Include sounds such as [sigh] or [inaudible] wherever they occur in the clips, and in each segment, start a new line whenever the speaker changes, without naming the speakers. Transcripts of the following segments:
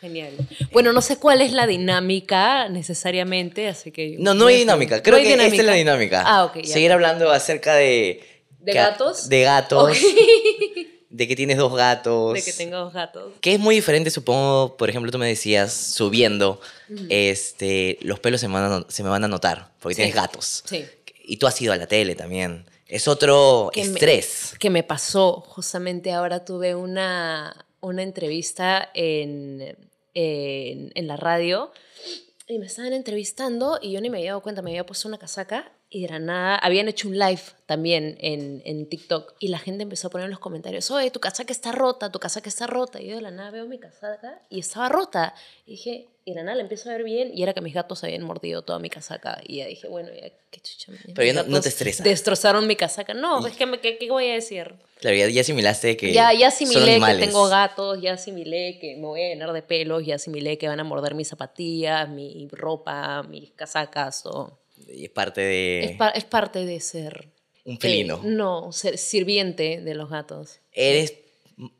Genial. Bueno, no sé cuál es la dinámica necesariamente, así que... No, no hay dinámica. Creo que esta es la dinámica. Ah, ok. Seguir
hablando acerca de...
¿De gatos? De gatos.
[laughs] De que tienes dos gatos. De que tengo dos gatos. Que es muy diferente, supongo, por ejemplo, tú me decías, subiendo, este, los pelos se me, van a, se me van a notar, porque tienes gatos. Sí. Y tú has ido a la tele también. Es otro estrés.
que me pasó, justamente ahora tuve una, una entrevista en en, en, la radio y me estaban entrevistando y yo ni me había dado cuenta, me había puesto una casaca y de la nada habían hecho un live también en, en, TikTok y la gente empezó a poner en los comentarios, oye, tu casaca está rota, tu casaca está rota. Y yo de la nada veo mi casaca y estaba rota. Y dije, y de la nada la empiezo a ver bien y era que mis gatos habían mordido toda mi casaca. Y ya dije, bueno, ya, qué chucha. Pero ya no, te estresas. Destrozaron mi casaca. No, es que, me, ¿qué, voy a decir?
Claro, ya, ya asimilaste que Ya, ya asimilé que tengo
gatos, ya asimilé que me voy a llenar de pelos, ya asimilé que van a morder mis zapatillas, mi ropa, mis casacas, todo
es parte de...
Es, parte de ser... Un eh, felino. no, ser sirviente de los gatos.
Eres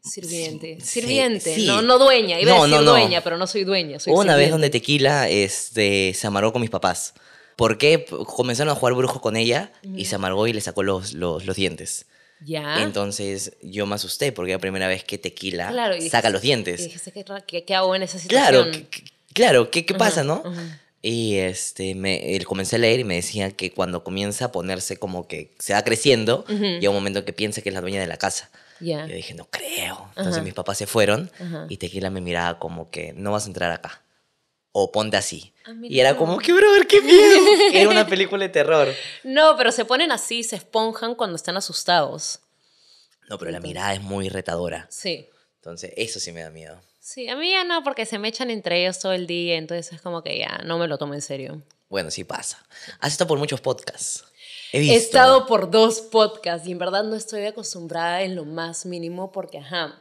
Sirviente. Sirviente, No, no dueña. Iba no, dueña,
pero no soy dueña. una vez donde
Tequila este, se amargó con mis papás. Porque comenzaron a jugar brujos con ella y se mm. amargó y le sacó los, los, dientes. Ya. Entonces yo me asusté porque era la primera vez que Tequila saca los dientes.
Y ¿qué, hago en esa situación? Claro,
claro ¿qué, qué pasa, no? Y este, comencé a leer y me decía que cuando comienza a ponerse como que se va creciendo, y llega un momento que piensa que es la dueña de la casa. Yo dije, no creo. Entonces mis papás se fueron y Tequila me miraba como que no vas a entrar acá. O ponte así. Ah, y era como, qué brother, qué miedo. [laughs] era una película de terror.
No, pero se ponen así, se esponjan cuando están asustados.
No, pero la mirada es muy retadora. Sí. Entonces, eso sí me da miedo.
Sí, a mí ya no, porque se me echan entre ellos todo el día, entonces es como que ya no me lo tomo en serio.
Bueno, sí pasa. Has estado por muchos podcasts. He, estado
por dos podcasts y en verdad no estoy acostumbrada en lo más mínimo porque, ajá,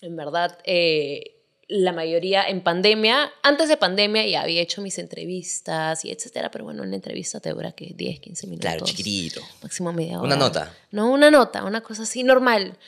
en verdad, eh, la mayoría en pandemia, antes de pandemia ya había hecho mis entrevistas y etcétera, pero bueno, una entrevista te dura que 10, 15 minutos. Claro, chiquitito. Máximo media hora. Una nota. No, una nota, una cosa así normal.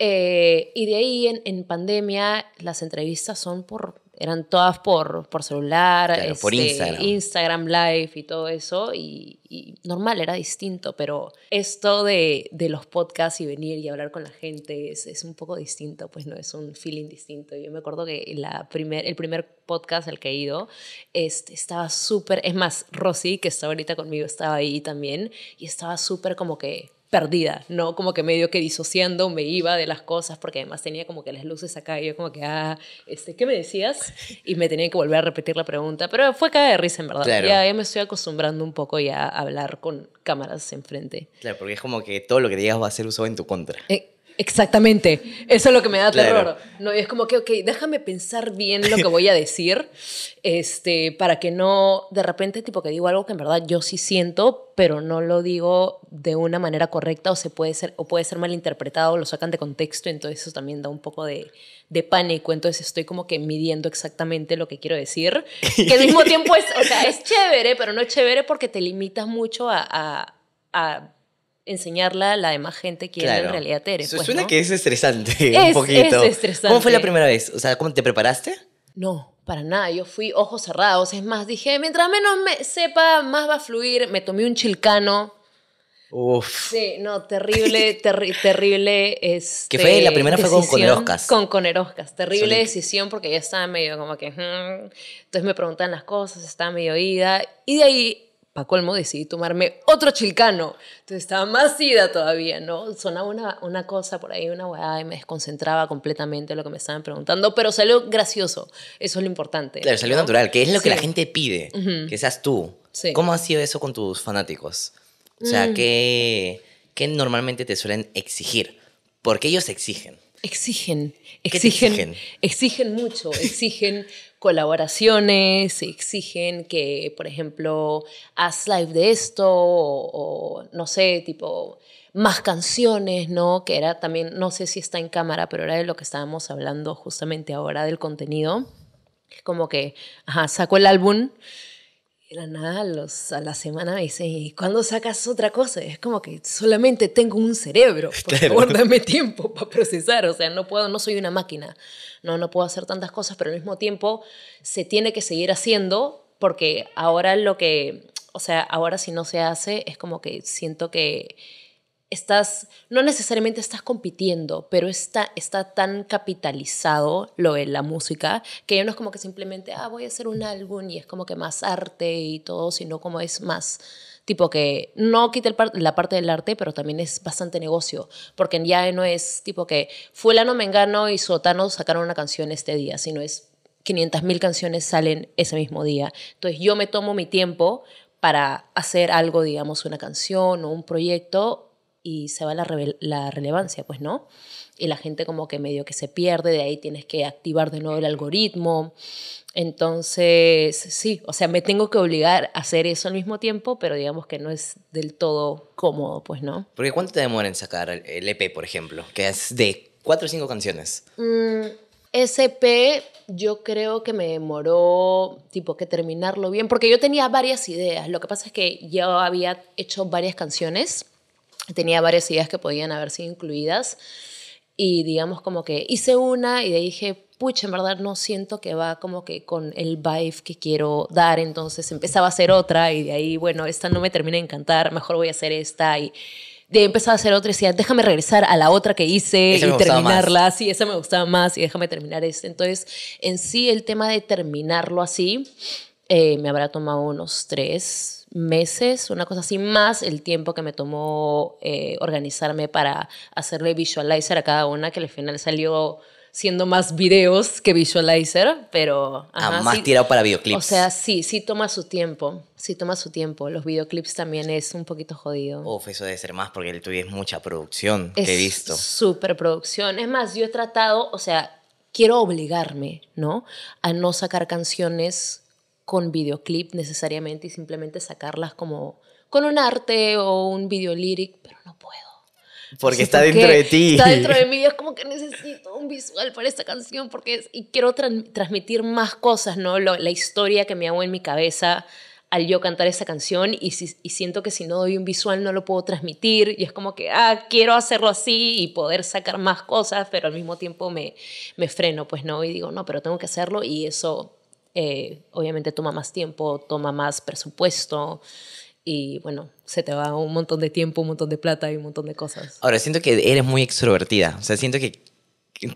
Eh, y de ahí en, pandemia las entrevistas son por, eran todas por, por celular, este, Instagram. Live y todo eso. Y, normal, era distinto, pero esto de, los podcasts y venir y hablar con la gente es, un poco distinto, pues no, es un feeling distinto. Yo me acuerdo que la primer, el primer podcast al que he ido este, estaba súper, es más, Rosy, que está ahorita conmigo, estaba ahí también y estaba súper como que perdida, ¿no? Como que medio que disociando me iba de las cosas porque además tenía como que las luces acá y yo como que, ah, este, ¿qué me decías? Y me tenía que volver a repetir la pregunta, pero fue cada de risa en verdad. Ya, me estoy acostumbrando un poco ya a hablar con cámaras enfrente.
Claro, porque es como que todo lo que digas va a ser usado en tu contra.
Eh, Exactamente, eso es lo que me da terror. No, es como que, ok, déjame pensar bien lo que voy a decir, [laughs] este, para que no, de repente, tipo que digo algo que en verdad yo sí siento, pero no lo digo de una manera correcta o, se puede, ser, o puede ser malinterpretado, lo sacan de contexto, entonces eso también da un poco de, de pánico, entonces estoy como que midiendo exactamente lo que quiero decir, que al mismo [laughs] tiempo es, o sea, es chévere, pero no chévere porque te limitas mucho a enseñarla a la demás gente que en realidad eres. Pues, suena que es
estresante, [laughs] un poquito. Es estresante. ¿Cómo fue la primera vez? O sea, ¿cómo te preparaste?
No, para nada. Yo fui ojos cerrados. Es más, dije, mientras menos me sepa, más va a fluir. Me tomé un chilcano. Uf. Sí, no, terrible, [laughs] terrible. Este, que fue la primera fue con este, Coneroscas. Con Coneroscas. Terrible decisión porque ya estaba medio como que. Hmm". Entonces me preguntan las cosas, estaba medio oída. Y de ahí pa' colmo, decidí tomarme otro chilcano. Entonces estaba más ida todavía, ¿no? Sonaba una, una cosa por ahí, una hueá, y me desconcentraba completamente lo que me estaban preguntando, pero salió gracioso. Eso es lo importante. Claro, salió natural, que es lo que la
gente pide, que seas tú. Sí. ¿Cómo ha sido eso con tus fanáticos? O sea, mm. ¿qué, normalmente te suelen exigir? Porque ellos Exigen,
exigen, exigen? exigen mucho, exigen [laughs] colaboraciones, exigen que, por ejemplo, haz live de esto o, no sé, tipo más canciones, ¿no? Que era también, no sé si está en cámara, pero era de lo que estábamos hablando justamente ahora del contenido. como que, ajá, sacó el álbum, era nada los, a la semana me ¿y cuándo sacas otra cosa? Es como que solamente tengo un cerebro, por [laughs] favor, dame tiempo para procesar, o sea, no puedo, no soy una máquina, no, no puedo hacer tantas cosas, pero al mismo tiempo se tiene que seguir haciendo porque ahora lo que, o sea, ahora si no se hace es como que siento que estás, no necesariamente estás compitiendo, pero está, está tan capitalizado lo de la música que ya no es como que simplemente, ah, voy a hacer un álbum y es como que más arte y todo, sino como es más tipo que no quita la parte del arte, pero también es bastante negocio, porque ya no es tipo que fulano, mengano y sotano sacaron una canción este día, sino es 500 mil canciones salen ese mismo día. Entonces yo me tomo mi tiempo para hacer algo, digamos, una canción o un proyecto y se va la, relevancia, pues no. Y la gente como que medio que se pierde, de ahí tienes que activar de nuevo el algoritmo. Entonces, sí, o sea, me tengo que obligar a hacer eso al mismo tiempo, pero digamos que no es del todo cómodo, pues no.
Porque ¿cuánto te demora en sacar el EP, por ejemplo? Que es de cuatro o cinco canciones.
Mm, ese SP e yo creo que me demoró tipo que terminarlo bien, porque yo tenía varias ideas. Lo que pasa es que yo había hecho varias canciones tenía varias ideas que podían haber sido incluidas y digamos como que hice una y de ahí dije, pucha, en verdad no siento que va como que con el vibe que quiero dar, entonces empezaba a hacer otra y de ahí, bueno, esta no me termina de encantar, mejor voy a hacer esta y de ahí empezaba a hacer otra y decía, déjame regresar a la otra que hice y terminarla, sí, esa me gustaba más y déjame terminar esta. Entonces, en sí el tema de terminarlo así, eh, me habrá tomado unos tres, meses, una cosa así, más el tiempo que me tomó eh, organizarme para hacerle visualizer a cada una, que al final salió siendo más videos que visualizer, pero... Ah, más tirado para videoclips. O sea, sí, sí toma su tiempo, sí toma su tiempo. Los videoclips también es un poquito jodido. Uf,
eso debe ser más porque el tuyo es mucha producción, que he visto.
Súper producción. Es más, yo he tratado, o sea, quiero obligarme, ¿no? A no sacar canciones con videoclip necesariamente y simplemente sacarlas como con un arte o un video lyric, pero no puedo.
Porque está dentro de ti. Está dentro de [laughs]
mí. Es como que necesito un visual para esta canción porque y quiero transmitir más cosas, ¿no? la historia que me hago en mi cabeza al yo cantar esa canción y, y, siento que si no doy un visual no lo puedo transmitir y es como que, ah, quiero hacerlo así y poder sacar más cosas, pero al mismo tiempo me, me freno, pues no, y digo, no, pero tengo que hacerlo y eso eh, obviamente toma más tiempo, toma más presupuesto y bueno, se te va un montón de tiempo, un montón de plata y un montón de cosas.
Ahora, siento que eres muy extrovertida, o sea, siento que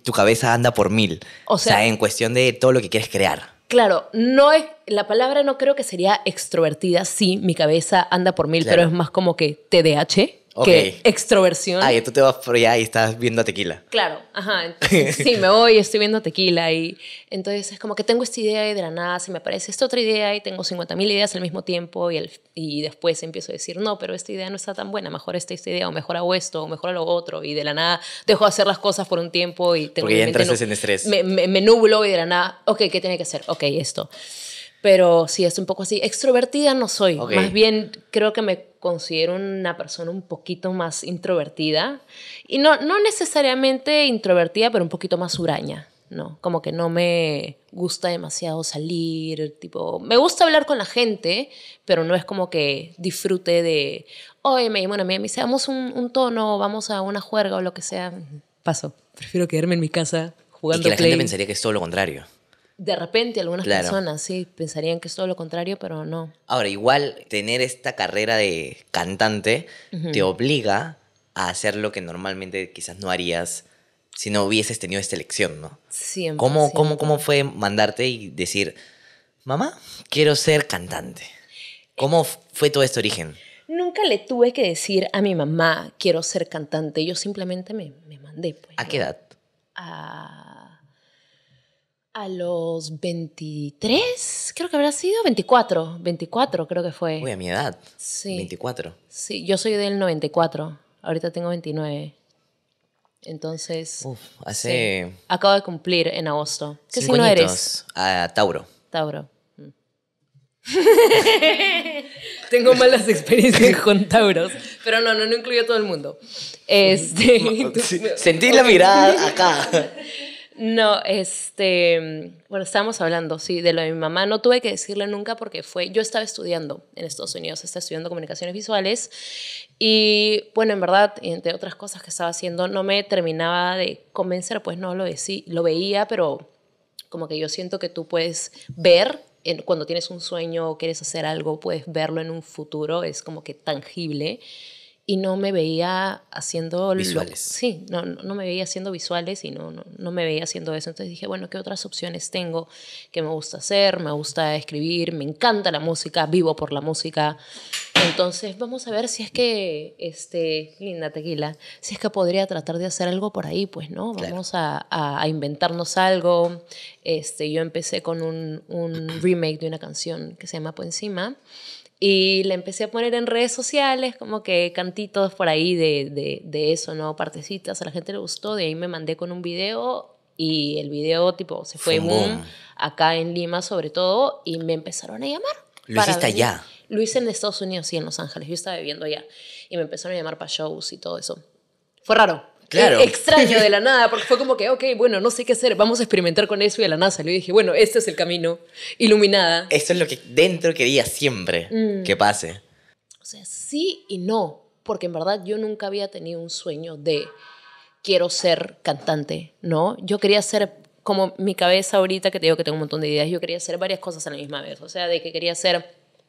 tu cabeza anda por mil, o sea, en cuestión de todo lo que quieres crear.
Claro, no es, la palabra no creo que sería extrovertida, sí, mi cabeza anda por mil, pero es más como que tdh que
extroversión. Ah, y tú te vas por allá y estás viendo tequila.
Claro, ajá. [laughs] sí, me voy y estoy viendo tequila. Y entonces es como que tengo esta idea y de la nada se me aparece esta otra idea y tengo 50.000 ideas al mismo tiempo y, el, y después empiezo a decir, no, pero esta idea no está tan buena, mejor esta, idea, o mejor hago esto, o mejor hago lo otro. Y de la nada dejo de hacer las cosas por un tiempo y tengo... Porque ya entras en estrés. Me, me, me nublo y de la nada, ok, ¿qué tiene que hacer? Ok, esto pero sí, es un poco así. Extrovertida no soy, más bien creo que me considero una persona un poquito más introvertida y no, no necesariamente introvertida, pero un poquito más huraña. No, como que no me gusta demasiado salir, tipo, me gusta hablar con la gente, pero no es como que disfrute de, oye, me bueno una amiga, me dice, vamos un, un tono, vamos a una juerga o lo que sea. Paso, prefiero quedarme en mi casa
jugando. Y que la gente pensaría que es todo lo contrario
de repente algunas personas sí pensarían que es todo lo contrario, pero no.
Ahora, igual tener esta carrera de cantante te obliga a hacer lo que normalmente quizás no harías si no hubieses tenido esta elección, ¿no?
Siempre. ¿Cómo,
Cómo, fue mandarte y decir, mamá, quiero ser cantante? ¿Cómo eh, fue todo este origen?
Nunca le tuve que decir a mi mamá, quiero ser cantante. Yo simplemente me, mandé. Pues, ¿A qué edad? A a los 23, creo que habrá sido, 24, 24 creo que fue. Uy, a mi edad. Sí. 24. Sí, yo soy del 94, ahorita tengo 29. Entonces... hace... Acabo de cumplir en agosto. ¿Qué signo eres? A ah, Tauro. Tauro. Mm. [laughs] tengo malas experiencias con Tauros, pero no, no, no incluyo a todo el mundo. Este, [laughs]
Sentí la mirada acá. [laughs]
No, este, bueno, estábamos hablando, sí, de lo de mi mamá. No tuve que decirle nunca porque fue, yo estaba estudiando en Estados Unidos, estaba estudiando comunicaciones visuales y bueno, en verdad, entre otras cosas que estaba haciendo, no me terminaba de convencer, pues no lo, decí, lo veía, pero como que yo siento que tú puedes ver cuando tienes un sueño o quieres hacer algo, puedes verlo en un futuro, es como que tangible y no me veía haciendo... Visuales. sí, no, no, me veía haciendo visuales y no, no, me veía haciendo eso. Entonces dije, bueno, ¿qué otras opciones tengo que me gusta hacer? Me gusta escribir, me encanta la música, vivo por la música. Entonces vamos a ver si es que, este, linda tequila, si es que podría tratar de hacer algo por ahí, pues, ¿no? Vamos a, a, inventarnos algo. Este, yo empecé con un, un remake de una canción que se llama Por Encima. Y le empecé a poner en redes sociales como que cantitos por ahí de, de, de eso, ¿no? Partecitas, a la gente le gustó, de ahí me mandé con un video y el video tipo se fue boom. acá en Lima sobre todo y me empezaron a llamar.
¿Lo hiciste allá?
Lo hice en Estados Unidos y en Los Ángeles, yo estaba viviendo allá y me empezaron a llamar para shows y todo eso. Fue raro, e- extraño de la [laughs] nada, porque fue como que, ok, bueno, no sé qué hacer, vamos a experimentar con eso y a la NASA le dije, bueno, este es el camino, iluminada.
Eso es lo que dentro quería siempre mm. que pase.
O sea, sí y no, porque en verdad yo nunca había tenido un sueño de quiero ser cantante, ¿no? Yo quería ser como mi cabeza ahorita, que te digo que tengo un montón de ideas, yo quería hacer varias cosas a la misma vez, o sea, de que quería ser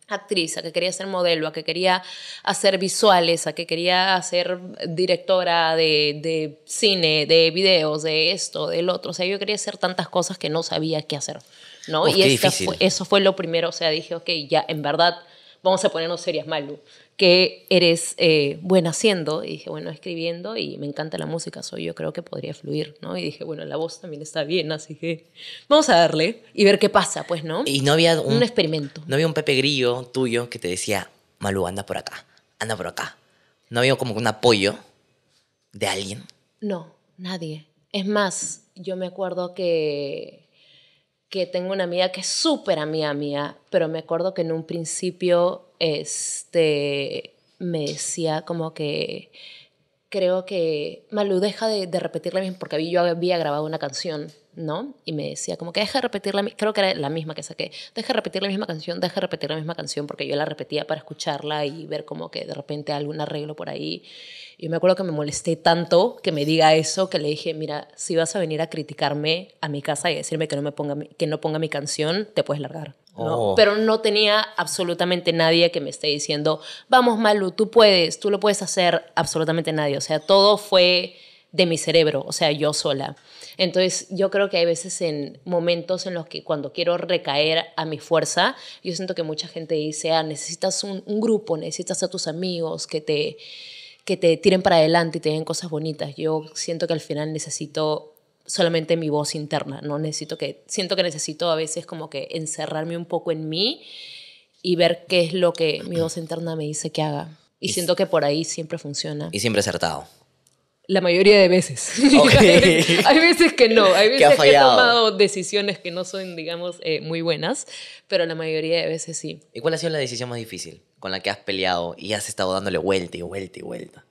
actriz, a que quería ser modelo, a que quería hacer visuales, a que quería ser directora de, de, cine, de videos, de esto, del otro. O sea, yo quería hacer tantas cosas que no sabía qué hacer, ¿no? y eso fue lo primero, o sea, dije, ok, ya, en verdad, vamos a ponernos serias, Malu que eres bueno eh, buena haciendo. Y dije, bueno, escribiendo y me encanta la música, soy yo creo que podría fluir, ¿no? Y dije, bueno, la voz también está bien, así que vamos a darle y ver qué pasa, pues, ¿no? Y no había un, un experimento.
No había un Pepe Grillo tuyo que te decía, Malu, anda por acá, anda por acá. No había como un apoyo de alguien.
No, nadie. Es más, yo me acuerdo que que tengo una amiga que es súper amiga mía, pero me acuerdo que en un principio este, me decía como que creo que malu deja de, de repetirla misma, porque yo había grabado una canción ¿no? Y me decía, como que deja repetir la creo que era la misma que saqué, deja repetir la misma canción, deja repetir la misma canción, porque yo la repetía para escucharla y ver como que de repente algún arreglo por ahí. Y me acuerdo que me molesté tanto que me diga eso, que le dije, mira, si vas a venir a criticarme a mi casa y decirme que no, me ponga, que no ponga mi canción, te puedes largar. Oh. Pero no tenía absolutamente nadie que me esté diciendo, vamos Malu, tú puedes, tú lo puedes hacer, absolutamente nadie. O sea, todo fue de mi cerebro, o sea, yo sola. Entonces, yo creo que hay veces en momentos en los que cuando quiero recaer a mi fuerza, yo siento que mucha gente dice, ah, necesitas un, grupo, necesitas a tus amigos que te, que te tiren para adelante y te den cosas bonitas. Yo siento que al final necesito solamente mi voz interna, no necesito que siento que necesito a veces como que encerrarme un poco en mí y ver qué es lo que mi voz interna me dice que haga. Y, y siento que por ahí siempre funciona. Y
siempre acertado.
La mayoría de veces. [laughs] [laughs] hay, veces que no, hay veces que, he tomado decisiones que no son, digamos, eh, muy buenas, pero la mayoría de veces sí. ¿Y
cuál ha sido la decisión más difícil con la que has peleado y has estado dándole vuelta y vuelta y vuelta?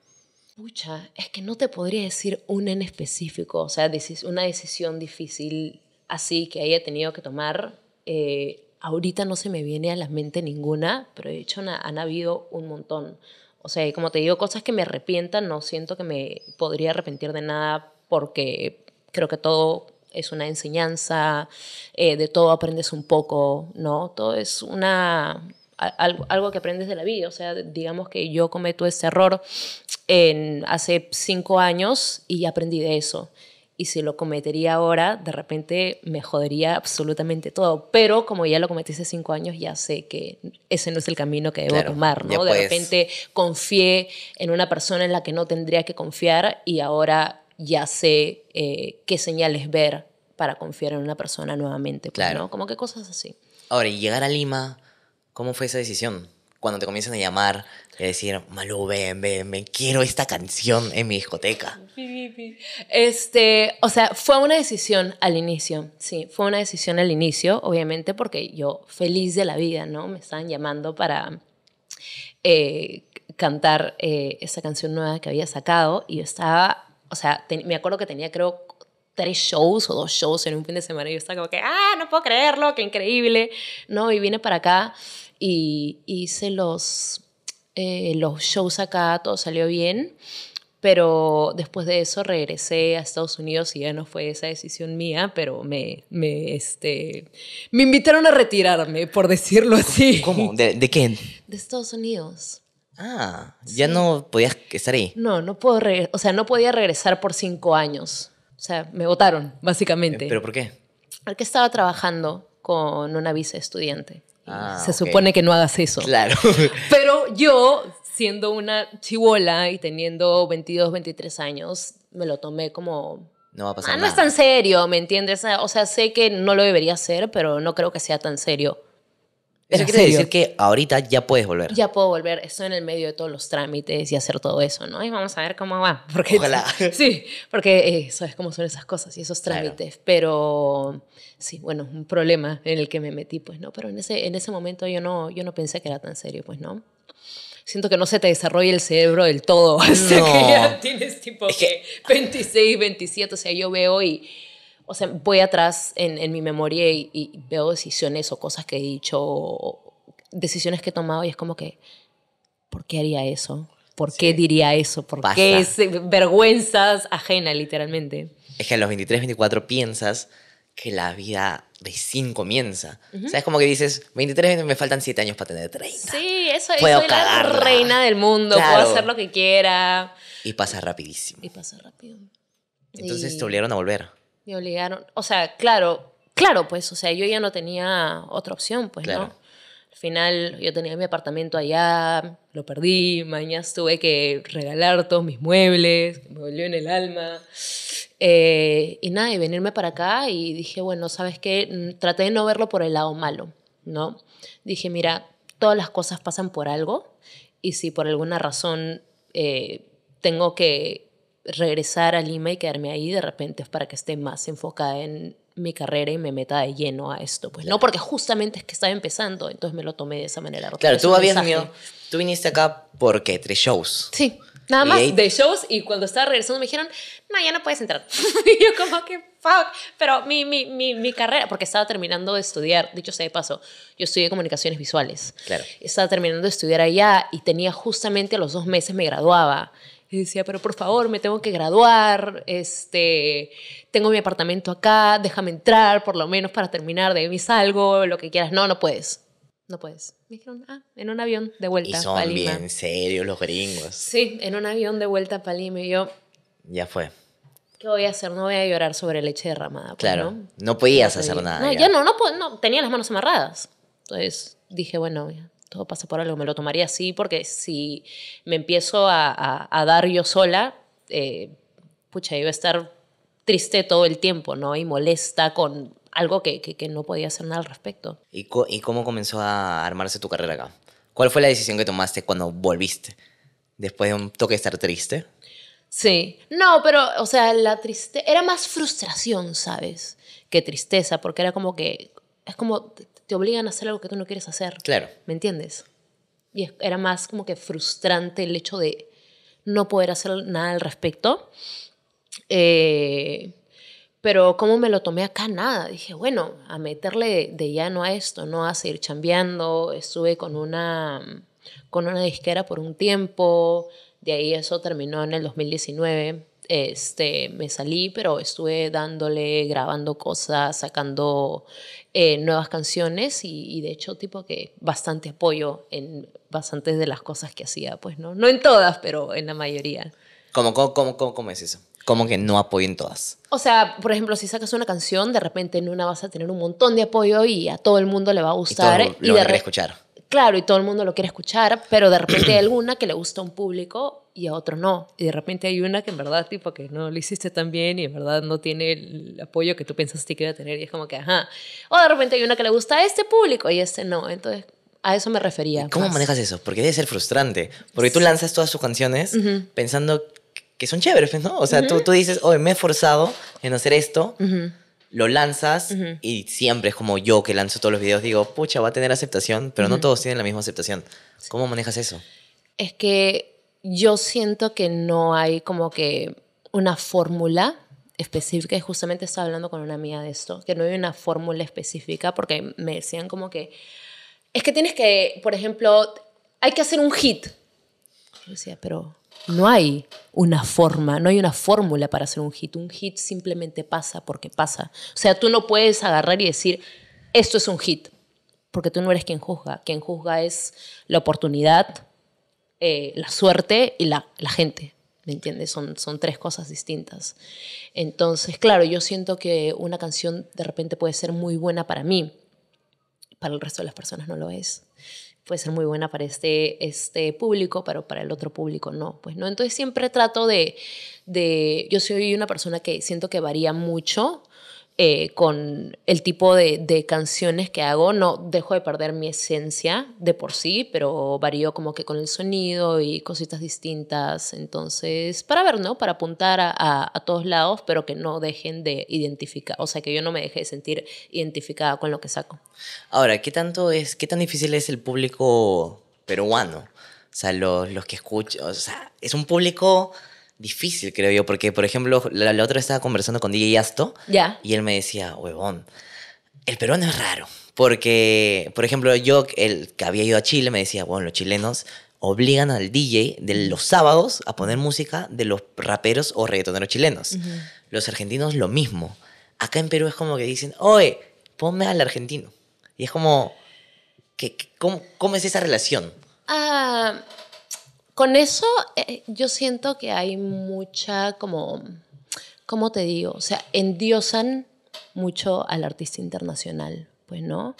Mucha, es que no te podría decir una en específico, o sea, una decisión difícil así que haya tenido que tomar. Eh, ahorita no se me viene a la mente ninguna, pero de hecho han habido un montón. O sea, como te digo, cosas que me arrepientan, no siento que me podría arrepentir de nada porque creo que todo es una enseñanza, eh, de todo aprendes un poco, ¿no? Todo es una, algo, que aprendes de la vida. O sea, digamos que yo cometo ese error en, hace cinco años y aprendí de eso y si lo cometería ahora, de repente me jodería absolutamente todo. Pero como ya lo cometí hace cinco años, ya sé que ese no es el camino que debo tomar, ¿no? De repente confié en una persona en la que no tendría que confiar y ahora ya sé eh, qué señales ver para confiar en una persona nuevamente. Pues, claro. Como que cosas
así. Ahora, y llegar a Lima, ¿cómo fue esa decisión? cuando te comienzan a llamar y decir, Malu ven, ven, ven, quiero esta canción en mi discoteca.
Este, o sea, fue una decisión al inicio, sí, fue una decisión al inicio, obviamente, porque yo feliz de la vida, ¿no? Me estaban llamando para eh, cantar eh, esa canción nueva que había sacado y yo estaba, o sea, me acuerdo que tenía, creo, tres shows o dos shows en un fin de semana y yo estaba como que, ah, no puedo creerlo, qué increíble, ¿no? Y vine para acá y hice los, eh, los shows acá, todo salió bien, pero después de eso regresé a Estados Unidos y ya no fue esa decisión mía, pero me, me, este, me
invitaron a retirarme, por decirlo así. ¿Cómo? ¿De, quién?
De Estados Unidos.
Ah, ya no podías estar ahí.
No, no puedo, o sea, no podía regresar por cinco años. O sea, me votaron, básicamente. ¿Pero por qué? Porque estaba trabajando con una visa estudiante. Ah, se supone que no hagas eso. Claro. [laughs] Pero yo, siendo una chivola y teniendo 22, 23 años, me lo tomé como...
No va a pasar nada. Ah, no es tan
serio, ¿me entiendes? O sea, sé que no lo debería hacer, pero no creo que sea tan serio.
Eso quiere decir que ahorita ya puedes volver. Ya
puedo volver. Estoy en el medio de todos los trámites y hacer todo eso, ¿no? Y vamos a ver cómo va. [laughs] Porque, Ojalá. [laughs] Sí, porque eh, sabes cómo son esas cosas y esos trámites. Pero sí, bueno, un problema en el que me metí, pues, ¿no? Pero en ese, en ese momento yo no, yo no pensé que era tan serio, pues, ¿no? siento que no se te desarrolla el cerebro del todo [laughs] que ya tienes tipo 26, 27, o sea, yo veo y o sea, voy atrás en, mi memoria y, veo decisiones o cosas que he dicho, decisiones que he tomado y es como que, ¿por qué haría eso? ¿Por qué diría eso? ¿Por qué es eh, vergüenzas ajena, literalmente?
Es que a los 23, 24 piensas que la vida recién comienza. Sabes O sea, es como que dices, 23, me faltan 7 años para tener 30.
Sí, eso Puedo soy la reina del mundo, puedo hacer lo que quiera.
Y pasa rapidísimo.
Y pasa rápido. Entonces te obligaron a volver. Me obligaron, o sea, claro, claro, pues, o sea, yo ya no tenía otra opción, pues, ¿no? Al final yo tenía mi apartamento allá, lo perdí, mañana tuve que regalar todos mis muebles, me volvió en el alma. Eh, y nada, y venirme para acá y dije, bueno, ¿sabes qué? Mm, traté de no verlo por el lado malo, ¿no? Dije, mira, todas las cosas pasan por algo y si por alguna razón eh, tengo que regresar a Lima y quedarme ahí de repente es para que esté más enfocada en mi carrera y me meta de lleno a esto. Pues no, porque justamente es que estaba empezando, entonces me lo tomé de esa manera. Claro, tú habías
tú viniste acá porque tres shows.
Sí, nada más de shows y cuando estaba regresando me dijeron, no, ya no puedes entrar. [laughs] y yo como que, fuck, pero mi, mi, mi, mi, carrera, porque estaba terminando de estudiar, dicho sea de paso, yo estudié comunicaciones visuales. Claro. Estaba terminando de estudiar allá y tenía justamente a los dos meses me graduaba. Y decía, pero por favor, me tengo que graduar, este, tengo mi apartamento acá, déjame entrar por lo menos para terminar, de mis algo, lo que quieras. No, no puedes. No puedes. Me dijeron, ah, en un avión de vuelta. Y son bien
serios los gringos.
Sí, en un avión de vuelta a Lima. Y yo. Ya fue. ¿Qué voy a hacer? No voy a llorar sobre leche derramada. Pues, claro.
¿no? podías hacer nada. No, ya.
yo no, no, no, tenía las manos amarradas. Entonces dije, bueno, ya todo pasa por algo, me lo tomaría así porque si me empiezo a, dar yo sola, eh, pucha, iba a estar triste todo el tiempo, ¿no? Y molesta con algo que, no podía hacer nada al respecto.
¿Y, ¿Y cómo comenzó a armarse tu carrera acá? ¿Cuál fue la decisión que tomaste cuando volviste? Después de un toque de estar triste.
Sí, no, pero, o sea, la tristeza, era más frustración, ¿sabes? Que tristeza, porque era como que, es como, obligan a hacer algo que tú no quieres hacer. Claro. ¿Me entiendes? Y era más como que frustrante el hecho de no poder hacer nada al respecto. Eh, pero ¿cómo me lo tomé acá, nada. Dije, bueno, a meterle de llano a esto, ¿no? A seguir chambeando. Estuve con una, con una disquera por un tiempo. De ahí eso terminó en el 2019 este, me salí, pero estuve dándole, grabando cosas, sacando eh, nuevas canciones y, de hecho tipo que bastante apoyo en bastantes de las cosas que hacía, pues no, no en todas, pero en la mayoría.
¿Cómo, cómo, cómo, es eso? Como que no apoyen todas. O
sea, por ejemplo, si sacas una canción, de repente en una vas a tener un montón de apoyo y a todo el mundo le va a gustar. Y, de escuchar. Claro, y todo el mundo lo quiere escuchar, pero de repente hay [clears throat] alguna que le gusta a un público y a otro no. Y de repente hay una que en verdad, tipo, que no lo hiciste tan bien y en verdad no tiene el apoyo que tú pensaste que iba a tener y es como que, ajá. O de repente hay una que le gusta a este público y a este no. Entonces,
a eso me refería. ¿Cómo manejas eso? Porque debe ser frustrante. Porque tú lanzas todas tus canciones pensando que son chéveres, pues, ¿no? O sea, tú, tú dices, oye, me he forzado en hacer esto. lo lanzas y siempre es como yo que lanzo todos los videos, digo, pucha, va a tener aceptación, pero no todos tienen la misma aceptación. ¿Cómo manejas eso? Es
que yo siento que no hay como que una fórmula específica, y justamente estaba hablando con una amiga de esto, que no hay una fórmula específica porque me decían como que, es que tienes que, por ejemplo, hay que hacer un hit. Yo decía, pero no hay una forma, no hay una fórmula para hacer un hit. Un hit simplemente pasa porque pasa. O sea, tú no puedes agarrar y decir, esto es un hit, porque tú no eres quien juzga. Quien juzga es la oportunidad, eh, la suerte y la, gente. ¿Me entiendes? Son, son tres cosas distintas. Entonces, claro, yo siento que una canción de repente puede ser muy buena para mí, para el resto de las personas no lo es. Puede ser muy buena para este, este público, pero para el otro público no. Pues no, entonces siempre trato de, de, yo soy una persona que siento que varía mucho eh, con el tipo de, de, canciones que hago. No dejo de perder mi esencia de por sí, pero varío como que con el sonido y cositas distintas. Entonces, para ver, ¿no? Para apuntar a, a, todos lados, pero que no dejen de identificar. O sea, que yo no me deje de sentir identificada con lo que saco.
Ahora, ¿qué tanto es, qué tan difícil es el público peruano? O sea, los, los que escucho, o sea, es un público difícil, creo yo, porque, por ejemplo, la, otra estaba conversando con DJ Asto y él me decía, huevón, el peruano es raro, porque, por ejemplo, yo, el que había ido a Chile, me decía, bueno, los chilenos obligan al DJ de los sábados a poner música de los raperos o reggaetoneros chilenos. Los argentinos lo mismo. Acá en Perú es como que dicen, oye, ponme al argentino. Y es como, ¿qué, cómo, es esa relación?
Ah con eso eh, yo siento que hay mucha como, ¿cómo te digo? O sea, endiosan mucho al artista internacional, pues no.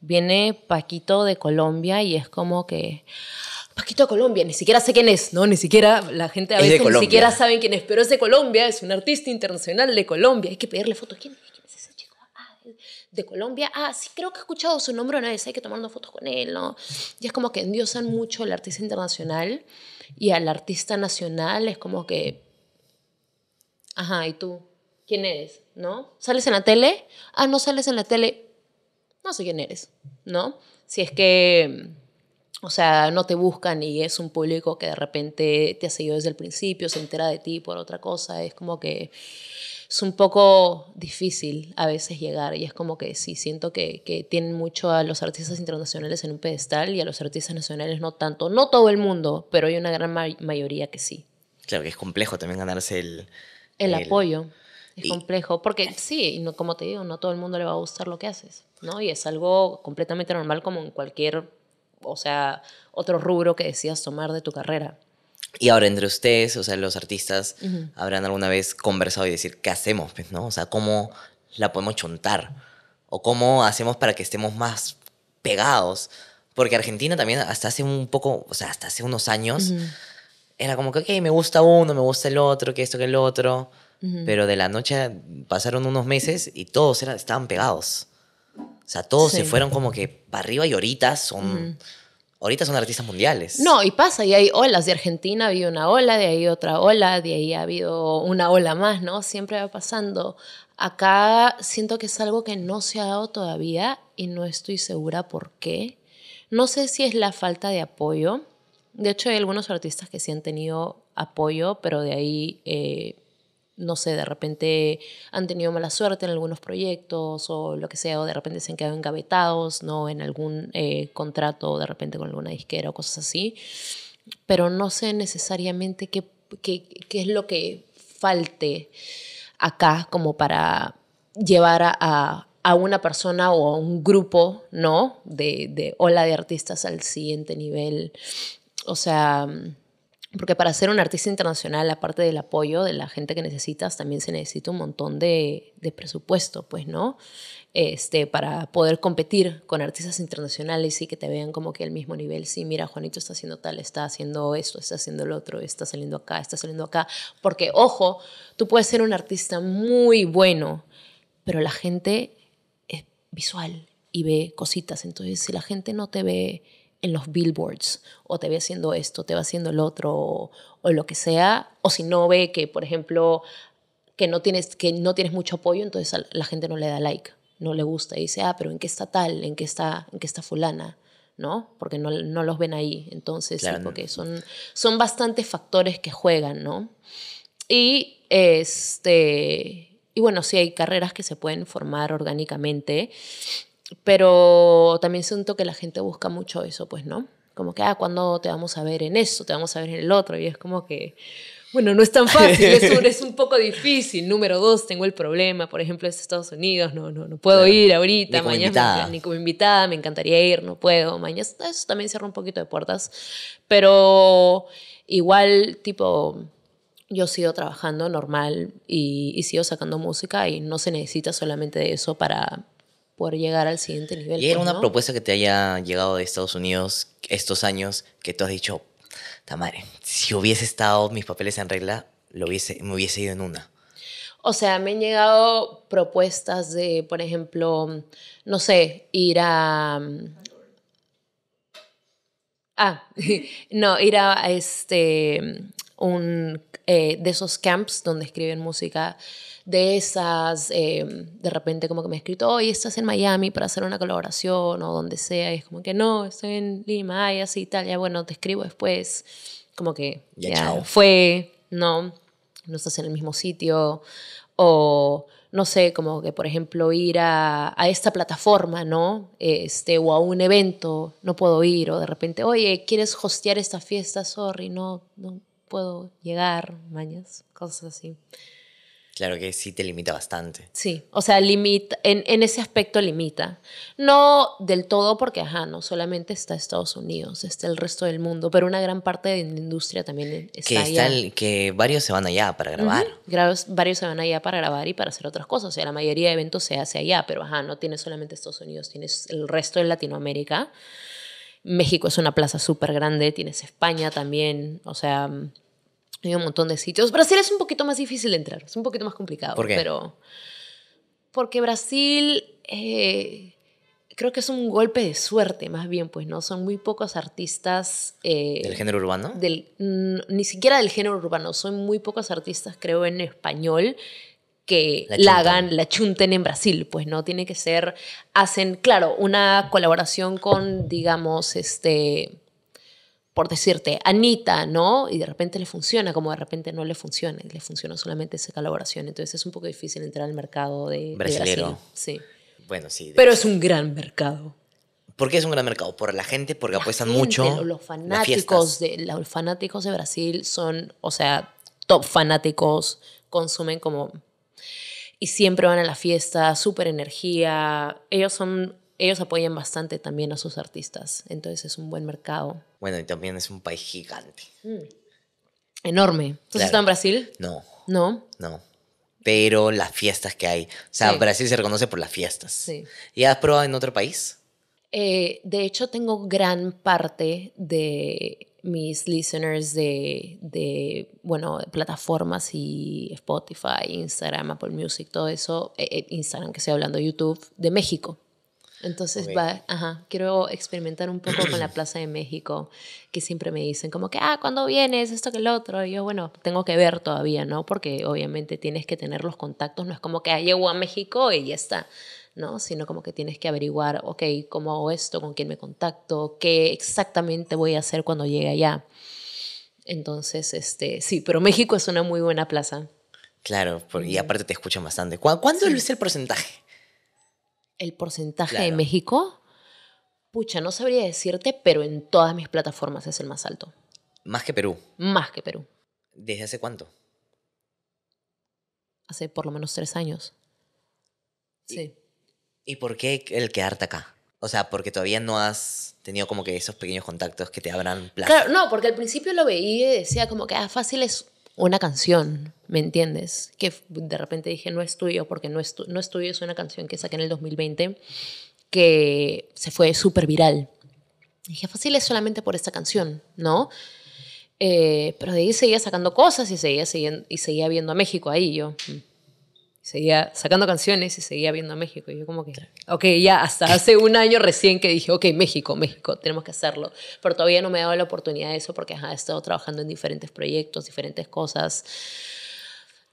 Viene Paquito de Colombia y es como que... Paquito de Colombia, ni siquiera sé quién es, ¿no? Ni siquiera la gente a veces ni siquiera saben quién es, pero es de Colombia, es un artista internacional de Colombia, hay que pedirle foto ¿quién, de Colombia, ah, sí, creo que he escuchado su nombre una vez, hay que tomar unas fotos con él, ¿no? Y es como que endiosan mucho al artista internacional y al artista nacional es como que, ajá, ¿y tú? ¿Quién eres? ¿No? ¿Sales en la tele? Ah, no sales en la tele. No sé quién eres, ¿no? Si es que, o sea, no te buscan y es un público que de repente te ha seguido desde el principio, se entera de ti por otra cosa, es como que es un poco difícil a veces llegar y es como que sí, siento que, que, tienen mucho a los artistas internacionales en un pedestal y a los artistas nacionales no tanto, no todo el mundo, pero hay una gran mayoría que sí.
Claro que es complejo también ganarse el... El, apoyo,
es complejo, porque sí, no, como te digo, no todo el mundo le va a gustar lo que haces, ¿no? Y es algo completamente normal como en cualquier, o sea, otro rubro que decidas tomar de tu carrera.
Y ahora entre ustedes, o sea, los artistas, habrán alguna vez conversado y decir, ¿qué hacemos? Pues, ¿no? O sea, ¿cómo la podemos chontar? ¿O cómo hacemos para que estemos más pegados? Porque Argentina también, hasta hace un poco, o sea, hasta hace unos años, era como que, ok, me gusta uno, me gusta el otro, que esto, que el otro. Pero de la noche pasaron unos meses y todos eran, estaban pegados. O sea, todos se fueron como que para arriba y ahorita son ahorita son artistas mundiales. No,
y pasa, y hay olas. De Argentina ha habido una ola, de ahí otra ola, de ahí ha habido una ola más, ¿no? Siempre va pasando. Acá siento que es algo que no se ha dado todavía y no estoy segura por qué. No sé si es la falta de apoyo. De hecho, hay algunos artistas que sí han tenido apoyo, pero de ahí eh, no sé, de repente han tenido mala suerte en algunos proyectos o lo que sea, o de repente se han quedado engavetados, ¿no? En algún contrato eh, contrato, de repente con alguna disquera o cosas así. Pero no sé necesariamente qué, qué, es lo que falte acá como para llevar a, una persona o a un grupo, ¿no? De, de ola de artistas al siguiente nivel. O sea porque para ser un artista internacional, aparte del apoyo de la gente que necesitas, también se necesita un montón de, presupuesto, pues, ¿no? Este, para poder competir con artistas internacionales y que te vean como que al mismo nivel, sí, mira, Juanito está haciendo tal, está haciendo esto, está haciendo el otro, está saliendo acá, está saliendo acá. Porque, ojo, tú puedes ser un artista muy bueno, pero la gente es visual y ve cositas. Entonces, si la gente no te ve en los billboards o te ve haciendo esto, te va haciendo el otro o, lo que sea, o si no ve que, por ejemplo, que no tienes, que no tienes mucho apoyo, entonces la gente no le da like, no le gusta y dice, ah, pero ¿en qué está tal? ¿En qué está, en qué está fulana? ¿no? Porque no, no los ven ahí, entonces, sí, porque son, son bastantes factores que juegan, ¿no? Y, este, y bueno, sí hay carreras que se pueden formar orgánicamente pero también siento que la gente busca mucho eso, pues, ¿no? Como que, ah, ¿cuándo te vamos a ver en eso? ¿Te vamos a ver en el otro? Y es como que, bueno, no es tan fácil, es un, es un poco difícil. Número dos, tengo el problema, por ejemplo, es Estados Unidos, no, no, no puedo ir ahorita, mañana, ni como invitada, me encantaría ir, no puedo, mañana, eso también cierra un poquito de puertas, pero igual, tipo, yo sigo trabajando normal y, y sigo sacando música y no se necesita solamente de eso para por llegar al siguiente nivel. ¿Y era pues, una
propuesta que te haya llegado de Estados Unidos estos años que tú has dicho, Tamare, si hubiese estado mis papeles en regla, lo hubiese, me hubiese ido en una?
O sea, me han llegado propuestas de, por ejemplo, no sé, ir a... Ah, [laughs] no, ir a este, un, eh, de esos camps donde escriben música de esas, em, de repente como que me ha escrito, oye, estás en Miami para hacer una colaboración o donde sea, y es como que no, estoy en Lima y así y tal, ya bueno, te escribo después, como que ya, fue, no, no estás en el mismo sitio, o no sé, como que por ejemplo ir a, a, esta plataforma, ¿no? Este, o a un evento, no puedo ir, o de repente, oye, ¿quieres hostear esta fiesta? Sorry, no, no puedo llegar, mañas, cosas así.
Claro que sí te limita bastante.
Sí, o sea, limita, en, ese aspecto limita. No del todo porque, ajá, no solamente está Estados Unidos, está el resto del mundo, pero una gran parte de la industria también está que allá.
que varios se van allá para grabar.
Varios se van allá para grabar y para hacer otras cosas. O sea, la mayoría de eventos se hace allá, pero, ajá, no tienes solamente Estados Unidos, tienes el resto de Latinoamérica. México es una plaza súper grande, tienes España también, o sea... Hay un montón de sitios. Brasil es un poquito más difícil de entrar, es un poquito más complicado. ¿Por qué? Pero porque Brasil eh, creo que es un golpe de suerte, más bien, pues, ¿no? Son muy pocos artistas... Eh, ¿Del género urbano? ni siquiera del género urbano, son muy pocos artistas, creo, en español que la, hagan, la chunten en Brasil, pues no tiene que ser, hacen, claro, una colaboración con, digamos, este, por decirte, Anita, ¿no? Y de repente le funciona, como de repente no le funciona, le funciona solamente esa colaboración. Entonces es un poco difícil entrar al mercado de, Sí.
Bueno, sí. Pero es
un gran mercado.
¿Por qué es un gran mercado? Por la gente, porque apuestan mucho. Los
fanáticos, de, los fanáticos de Brasil son, o sea, top fanáticos, consumen como... Y siempre van a la fiesta, súper energía. Ellos son ellos apoyan bastante también a sus artistas, entonces es un buen mercado.
Bueno, y también es un país gigante. Mm.
Enorme. ¿Tú en Brasil? No. No.
No. Pero las fiestas que hay. O sea, Brasil se reconoce por las fiestas. Sí. ¿Y has probado en otro país?
Eh, de hecho, tengo gran parte de mis listeners de, de, bueno, plataformas y Spotify, Instagram, Apple Music, todo eso, eh, eh, Instagram que estoy hablando, YouTube, de México. Entonces, va, ajá, quiero experimentar un poco con la Plaza de México, que siempre me dicen como que, ah, ¿cuándo vienes? Esto que el otro. Y yo, bueno, tengo que ver todavía, ¿no? Porque obviamente tienes que tener los contactos, no es como que, ah, llego a México y ya está. ¿no? Sino como que tienes que averiguar, ok, ¿cómo hago esto? ¿Con quién me contacto? ¿Qué exactamente voy a hacer cuando llegue allá? Entonces, este, sí, pero México es una muy buena plaza.
Claro, y aparte te escuchan bastante. ¿Cuándo es el porcentaje?
el porcentaje de México, pucha, no sabría decirte, pero en todas mis plataformas es el más alto. Más que Perú. Más que Perú.
¿Desde hace cuánto?
Hace por lo menos
tres años. Sí. ¿Y, por qué el quedarte acá? O sea, porque todavía no has tenido como que esos pequeños contactos que te abran plaza. Claro,
no, porque al principio lo veía y decía como que ah, fácil es una canción, ¿me entiendes? Que de repente dije, no es tuyo, porque no es, no tuyo es una canción que saqué en el 2020 que se fue súper viral. Dije, fácil es solamente por esta canción, ¿no? Eh, pero de ahí seguía sacando cosas y seguía, y seguía viendo a México ahí yo. Mm seguía sacando canciones y seguía viendo a México. Y yo como que, ok, ya hasta hace un año recién que dije, ok, México, México, tenemos que hacerlo. Pero todavía no me he dado la oportunidad de eso porque ajá, he estado trabajando en diferentes proyectos, diferentes cosas.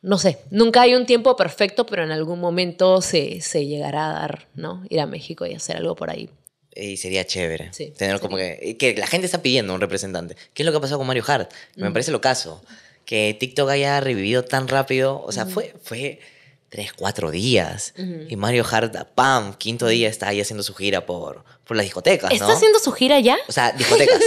No sé, nunca hay un tiempo perfecto, pero en algún momento se, se llegará a dar, ¿no? Ir a México y hacer algo por ahí.
Y sería chévere. Sí, tener como que, la gente está pidiendo un representante. ¿Qué es lo que ha pasado con Mario Hart? Me parece lo caso. Que TikTok haya revivido tan rápido. O sea, fue, fue tres, cuatro días. Y Mario Hart, pam, quinto día está ahí haciendo su gira por, por las discotecas, ¿no? ¿Está haciendo
su gira ya? O sea, discotecas.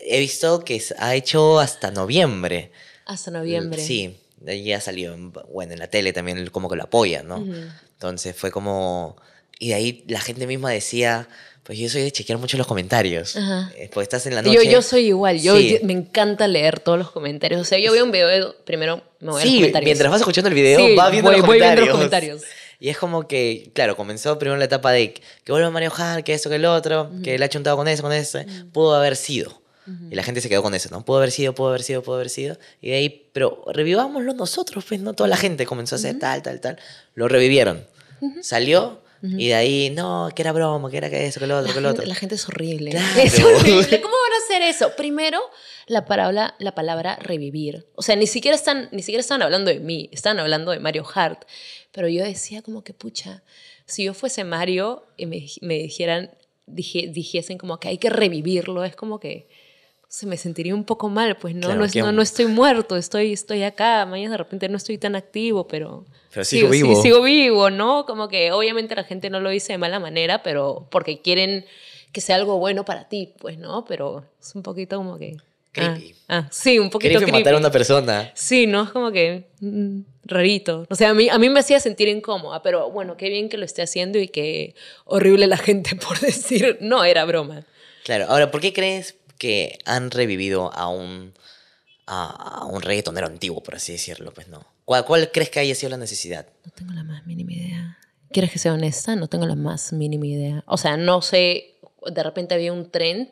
He visto que ha hecho hasta noviembre.
Hasta noviembre. Sí,
ya salió, bueno, en la tele también como que lo apoya, ¿no? Entonces fue como... Y de ahí la gente misma decía Oye, pues yo soy de chequear mucho los comentarios. Ajá. Eh, pues estás en la noche. Yo, yo soy igual. Yo,
me encanta leer todos los comentarios. O sea, yo veo un video, primero me voy a los comentarios. mientras vas escuchando el video, sí, viendo, voy, los voy viendo, los comentarios.
Y es como que, claro, comenzó primero la etapa de que vuelve a manejar, que eso, que el otro, que él ha chuntado con eso, con eso. Pudo haber sido. Y la gente se quedó con eso, ¿no? Pudo haber sido, pudo haber sido, pudo haber sido. Y de ahí, pero revivámoslo nosotros, pues, ¿no? Toda la gente comenzó a hacer tal, tal, tal. Lo revivieron. Salió, y de ahí, no, que era broma, que era que eso, que lo otro, que lo otro. la
gente es horrible. [laughs] Es [laughs] horrible. ¿Cómo van a hacer eso? Primero, la palabra, la palabra revivir. O sea, ni siquiera, están, ni siquiera están hablando de mí, están hablando de Mario Hart. Pero yo decía como que, pucha, si yo fuese Mario y me, me dijeran, dijesen como que hay que revivirlo, es como que se me sentiría un poco mal, pues no, no, estoy muerto, estoy, estoy acá, mañana de repente no estoy tan activo, pero,
pero sigo, vivo. Sí, sigo
vivo, ¿no? Como que obviamente la gente no lo dice de mala manera, pero porque quieren que sea algo bueno para ti, pues no, pero es un poquito como que... Ah, creepy. Ah, sí, un poquito creepy. matar a una
persona.
Sí, no, es como que mm, rarito. O sea, a mí, a mí me hacía sentir incómoda, pero bueno, qué bien que lo esté haciendo y qué horrible la gente [laughs] por decir, no, era
broma. Claro, ahora, ¿por qué crees que han revivido a un, a, un reggaetonero antiguo, por así decirlo, pues no. ¿Cuál, ¿Cuál crees que haya sido la necesidad? No tengo la más
mínima idea. ¿Quieres que sea honesta? No tengo la más mínima idea. O sea, no sé, de repente había un trend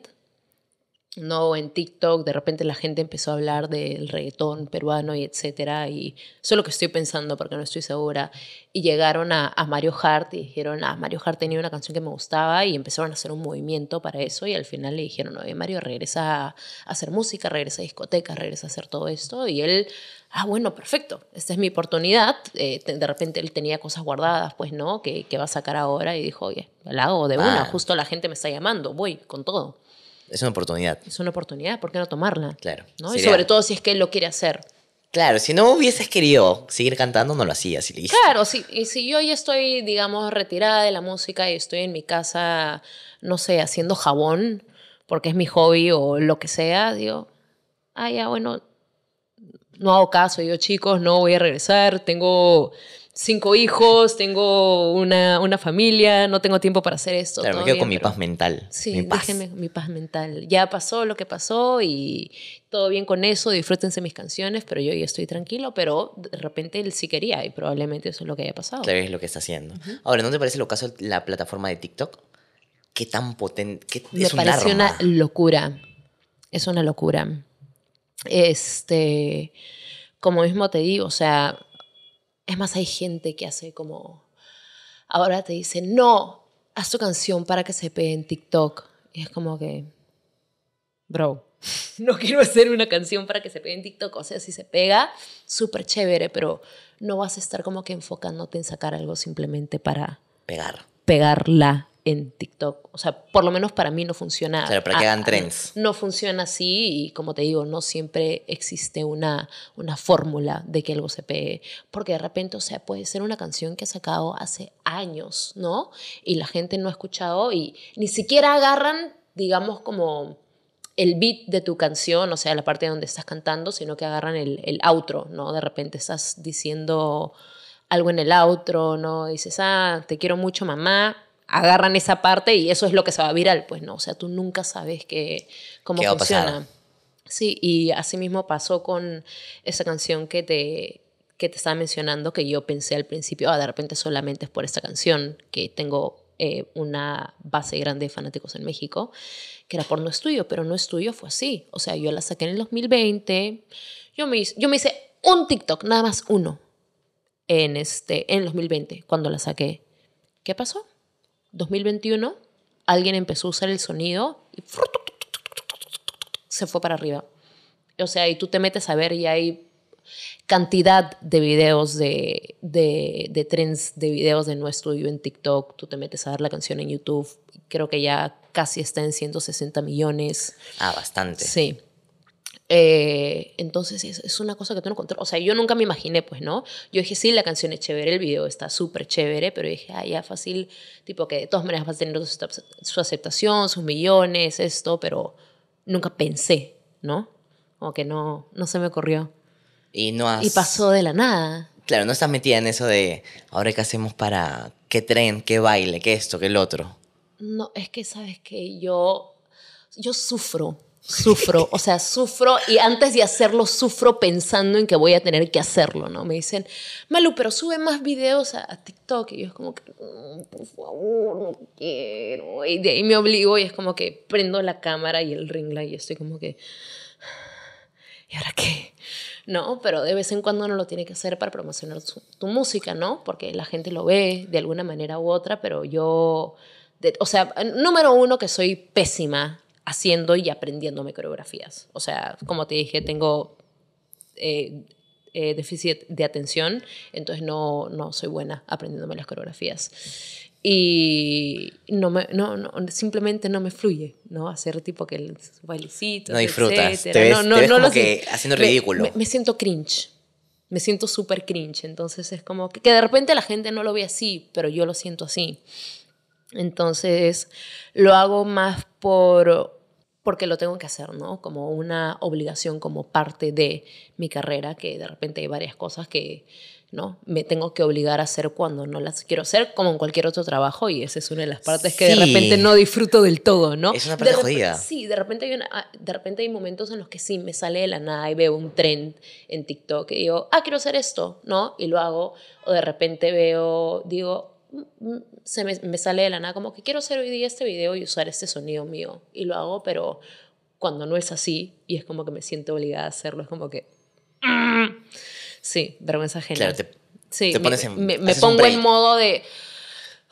no en TikTok, de repente la gente empezó a hablar del reggaetón peruano y etcétera, y eso que estoy pensando porque no estoy segura, y llegaron a, Mario Hart y dijeron, ah, Mario Hart tenía una canción que me gustaba y empezaron a hacer un movimiento para eso y al final le dijeron, oye Mario, regresa a hacer música, regresa a discotecas, regresa a hacer todo esto, y él, ah, bueno, perfecto, esta es mi oportunidad, eh, de repente él tenía cosas guardadas, pues no, que, va a sacar ahora y dijo, oye, la hago de una, justo la gente me está llamando, voy con todo.
Es una oportunidad.
Es una oportunidad, ¿por qué no tomarla? Claro. ¿no? Y sobre todo si es que él lo quiere hacer.
Claro, si no hubieses querido seguir cantando, no lo hacías
Claro, si, y si yo ya estoy, digamos, retirada de la música y estoy en mi casa, no sé, haciendo jabón, porque es mi hobby o lo que sea, digo, ah, ya, bueno, no hago caso, yo chicos, no voy a regresar, tengo cinco hijos, tengo una, familia, no tengo tiempo para hacer esto. Claro, me quedo con mi
paz mental. Sí, mi paz.
mi paz mental. Ya pasó lo que pasó y todo bien con eso, disfrútense mis canciones, pero yo ya estoy tranquilo, pero de repente él sí quería y probablemente eso es lo que haya pasado. Claro,
es lo que está haciendo. Ahora, ¿no te parece lo caso la plataforma de TikTok? ¿Qué tan potente? Me es un parece una
locura. Es una locura. Este, como mismo te digo, o sea, es más, hay gente que hace como, ahora te dicen, no, haz tu canción para que se pegue en TikTok. Y es como que, bro, [laughs] no quiero hacer una canción para que se pegue en TikTok. O sea, si se pega, súper chévere, pero no vas a estar como que enfocándote en sacar algo simplemente para pegar. Pegarla en TikTok. O sea, por lo menos para mí no funciona.
sea, para que hagan trends.
No, funciona así y como te digo, no siempre existe una, una fórmula de que algo se pegue. Porque de repente, o sea, puede ser una canción que ha sacado hace años, ¿no? Y la gente no ha escuchado y ni siquiera agarran, digamos, como el beat de tu canción, o sea, la parte donde estás cantando, sino que agarran el, el outro, ¿no? De repente estás diciendo algo en el outro, ¿no? dices, ah, te quiero mucho, mamá, agarran esa parte y eso es lo que se va a viral. Pues no, o sea, tú nunca sabes que, cómo funciona. Sí, y así mismo pasó con esa canción que te, que te estaba mencionando, que yo pensé al principio, ah, de repente solamente es por esta canción, que tengo eh, una base grande de fanáticos en México, que era por No es pero No es fue así. O sea, yo la saqué en el 2020, yo me, yo me hice un TikTok, nada más uno, en, este, en el 2020, cuando la saqué. ¿Qué pasó? 2021, alguien empezó a usar el sonido y se fue para arriba. O sea, y tú te metes a ver y hay cantidad de videos de, de, de trends de videos de nuestro estudio en TikTok, tú te metes a ver la canción en YouTube, creo que ya casi está en 160 millones.
Ah, bastante. Sí.
Eh, entonces es, es, una cosa que tú no controlas. O sea, yo nunca me imaginé, pues, ¿no? Yo dije, sí, la canción es chévere, el video está súper chévere, pero dije, ah, ya fácil, tipo que de todas maneras vas a tener su, aceptación, sus millones, esto, pero nunca pensé, ¿no? Como que no, no se me ocurrió.
Y no Y pasó
de la nada.
Claro, no estás metida en eso de, ahora qué hacemos para qué tren, qué baile, qué esto, qué el otro.
No, es que sabes que yo, yo sufro sufro, o sea, sufro y antes de hacerlo sufro pensando en que voy a tener que hacerlo, ¿no? Me dicen, Malu, pero sube más videos a, TikTok y yo es como que, mm, por favor, no quiero. Y de ahí me obligo y es como que prendo la cámara y el ring y estoy como que, ¿y ahora qué? No, pero de vez en cuando uno lo tiene que hacer para promocionar tu música, ¿no? Porque la gente lo ve de alguna manera u otra, pero yo, o sea, número uno que soy pésima haciendo y aprendiéndome coreografías. O sea, como te dije, tengo eh, eh, déficit de atención, entonces no, no soy buena aprendiéndome las coreografías y no, me, no, simplemente no me fluye, ¿no? Hacer tipo que el bailecito, No disfrutas, no, no, no como que haciendo ridículo. Me, siento cringe, me siento súper cringe, entonces es como que, de repente la gente no lo ve así, pero yo lo siento así. Entonces lo hago más por porque lo tengo que hacer, ¿no? Como una obligación, como parte de mi carrera, que de repente hay varias cosas que, ¿no? Me tengo que obligar a hacer cuando no las quiero hacer, como en cualquier otro trabajo, y esa es una de las partes que de repente no disfruto del todo, ¿no? Es una parte jodida. Sí, de repente, hay ah, de repente hay momentos en los que sí me sale de la nada y veo un trend en TikTok y digo, ah, quiero hacer esto, ¿no? Y lo hago, o de repente veo, digo, Mm, mm, se me, me, sale de la nada como que quiero hacer hoy día este video y usar este sonido mío. Y lo hago, pero cuando no es así y es como que me siento obligada a hacerlo, es como que... Sí, vergüenza ajena. te, sí, en, me, pongo en modo de...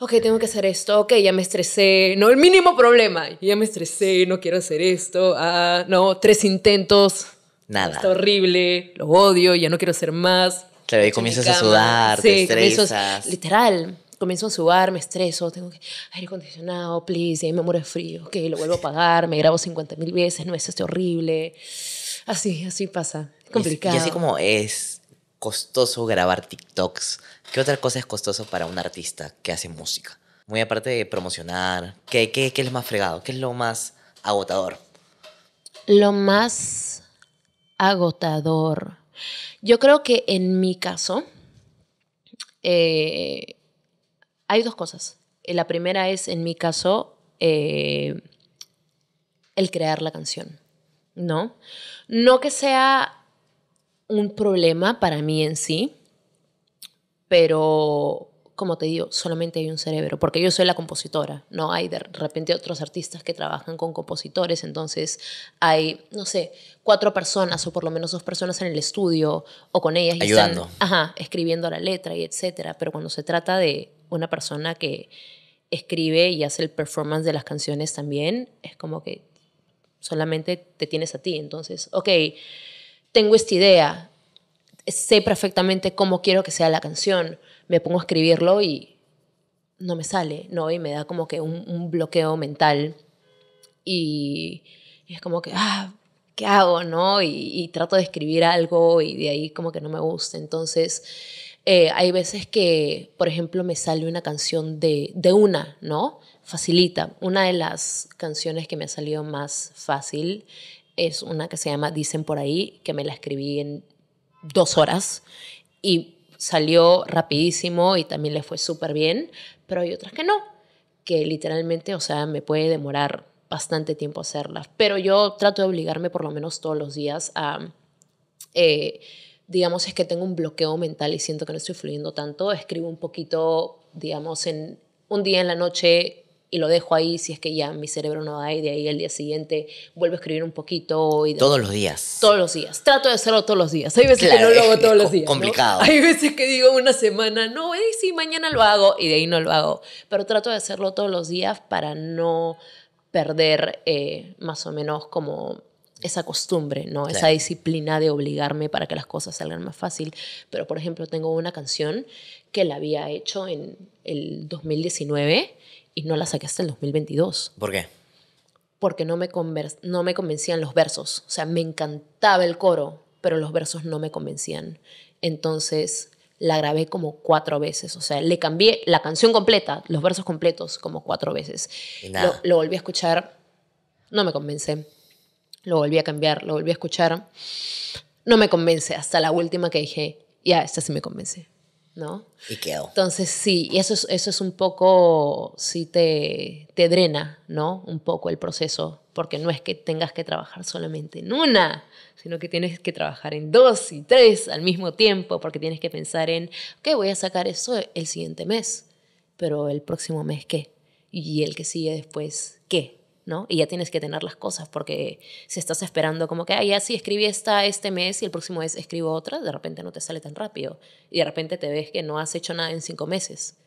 Ok, tengo que hacer esto. Ok, ya me estresé. No, el mínimo problema. Ya me estresé, no quiero hacer esto. Ah, no, tres intentos. Nada. Está horrible, lo odio, ya no quiero hacer más.
Claro, y comienzas a sudar, te estresas.
literal, comienzo a sudar, me estreso, tengo que aire acondicionado, please, y me muero de frío, ok, lo vuelvo a pagar, me grabo 50 mil veces, no, es esto horrible. Así, así pasa. Es complicado. Y así como
es costoso grabar TikToks, ¿qué otra cosa es costoso para un artista que hace música? Muy aparte de promocionar, ¿qué, qué, qué es lo más fregado? ¿Qué es lo más agotador?
Lo más agotador. Yo creo que en mi caso, eh, hay dos cosas. Eh, la primera es, en mi caso, eh, el crear la canción, ¿no? No que sea un problema para mí en sí, pero como te digo, solamente hay un cerebro, porque yo soy la compositora, ¿no? Hay de repente otros artistas que trabajan con compositores, entonces hay, no sé, cuatro personas o por lo menos dos personas en el estudio o con ellas. Ayudando. ajá, escribiendo la letra y etcétera, pero cuando se trata de una persona que escribe y hace el performance de las canciones también, es como que solamente te tienes a ti. Entonces, ok, tengo esta idea, sé perfectamente cómo quiero que sea la canción, me pongo a escribirlo y no me sale, ¿no? Y me da como que un, bloqueo mental y, es como que, ah, ¿qué hago, no? Y, y, trato de escribir algo y de ahí como que no me gusta. Entonces, eh, hay veces que, por ejemplo, me sale una canción de, una, ¿no? Facilita. Una de las canciones que me ha salido más fácil es una que se llama Dicen por ahí, que me la escribí en dos horas y salió rapidísimo y también le fue súper bien, pero hay otras que no, que literalmente, o sea, me puede demorar bastante tiempo hacerlas, pero yo trato de obligarme por lo menos todos los días a... Eh, digamos, es que tengo un bloqueo mental y siento que no estoy fluyendo tanto, escribo un poquito, digamos, en un día en la noche y lo dejo ahí si es que ya mi cerebro no da y de ahí al día siguiente vuelvo a escribir un poquito. Y todos los días. Todos los días. Trato de hacerlo todos los días. Hay veces que no lo hago todos
los días. Complicado. Hay
veces que digo una semana, no, y eh, sí, mañana lo hago y de ahí no lo hago. Pero trato de hacerlo todos los días para no perder eh, más o menos como esa costumbre, ¿no? Esa disciplina de obligarme para que las cosas salgan más fácil. Pero, por ejemplo, tengo una canción que la había hecho en el 2019 y no la saqué hasta el 2022. ¿Por qué? Porque no me, no me convencían los versos. O sea, me encantaba el coro, pero los versos no me convencían. Entonces la grabé como cuatro veces. O sea, le cambié la canción completa, los versos completos, como cuatro veces. Lo, volví a escuchar, no me convencé lo volví a cambiar, lo volví a escuchar. No me convence hasta la última que dije, ya, esta sí me convence, ¿no? Y quedó. Entonces, sí, eso es, eso es un poco, sí te, te drena, ¿no? Un poco el proceso, porque no es que tengas que trabajar solamente en una, sino que tienes que trabajar en dos y tres al mismo tiempo, porque tienes que pensar en, ok, voy a sacar eso el siguiente mes, pero el próximo mes, ¿qué? Y el que sigue después, ¿qué? ¿no? Y ya tienes que tener las cosas porque si estás esperando como que, ah, ya sí escribí esta este mes y el próximo mes escribo otra, de repente no te sale tan rápido y de repente te ves que no has hecho nada en cinco meses.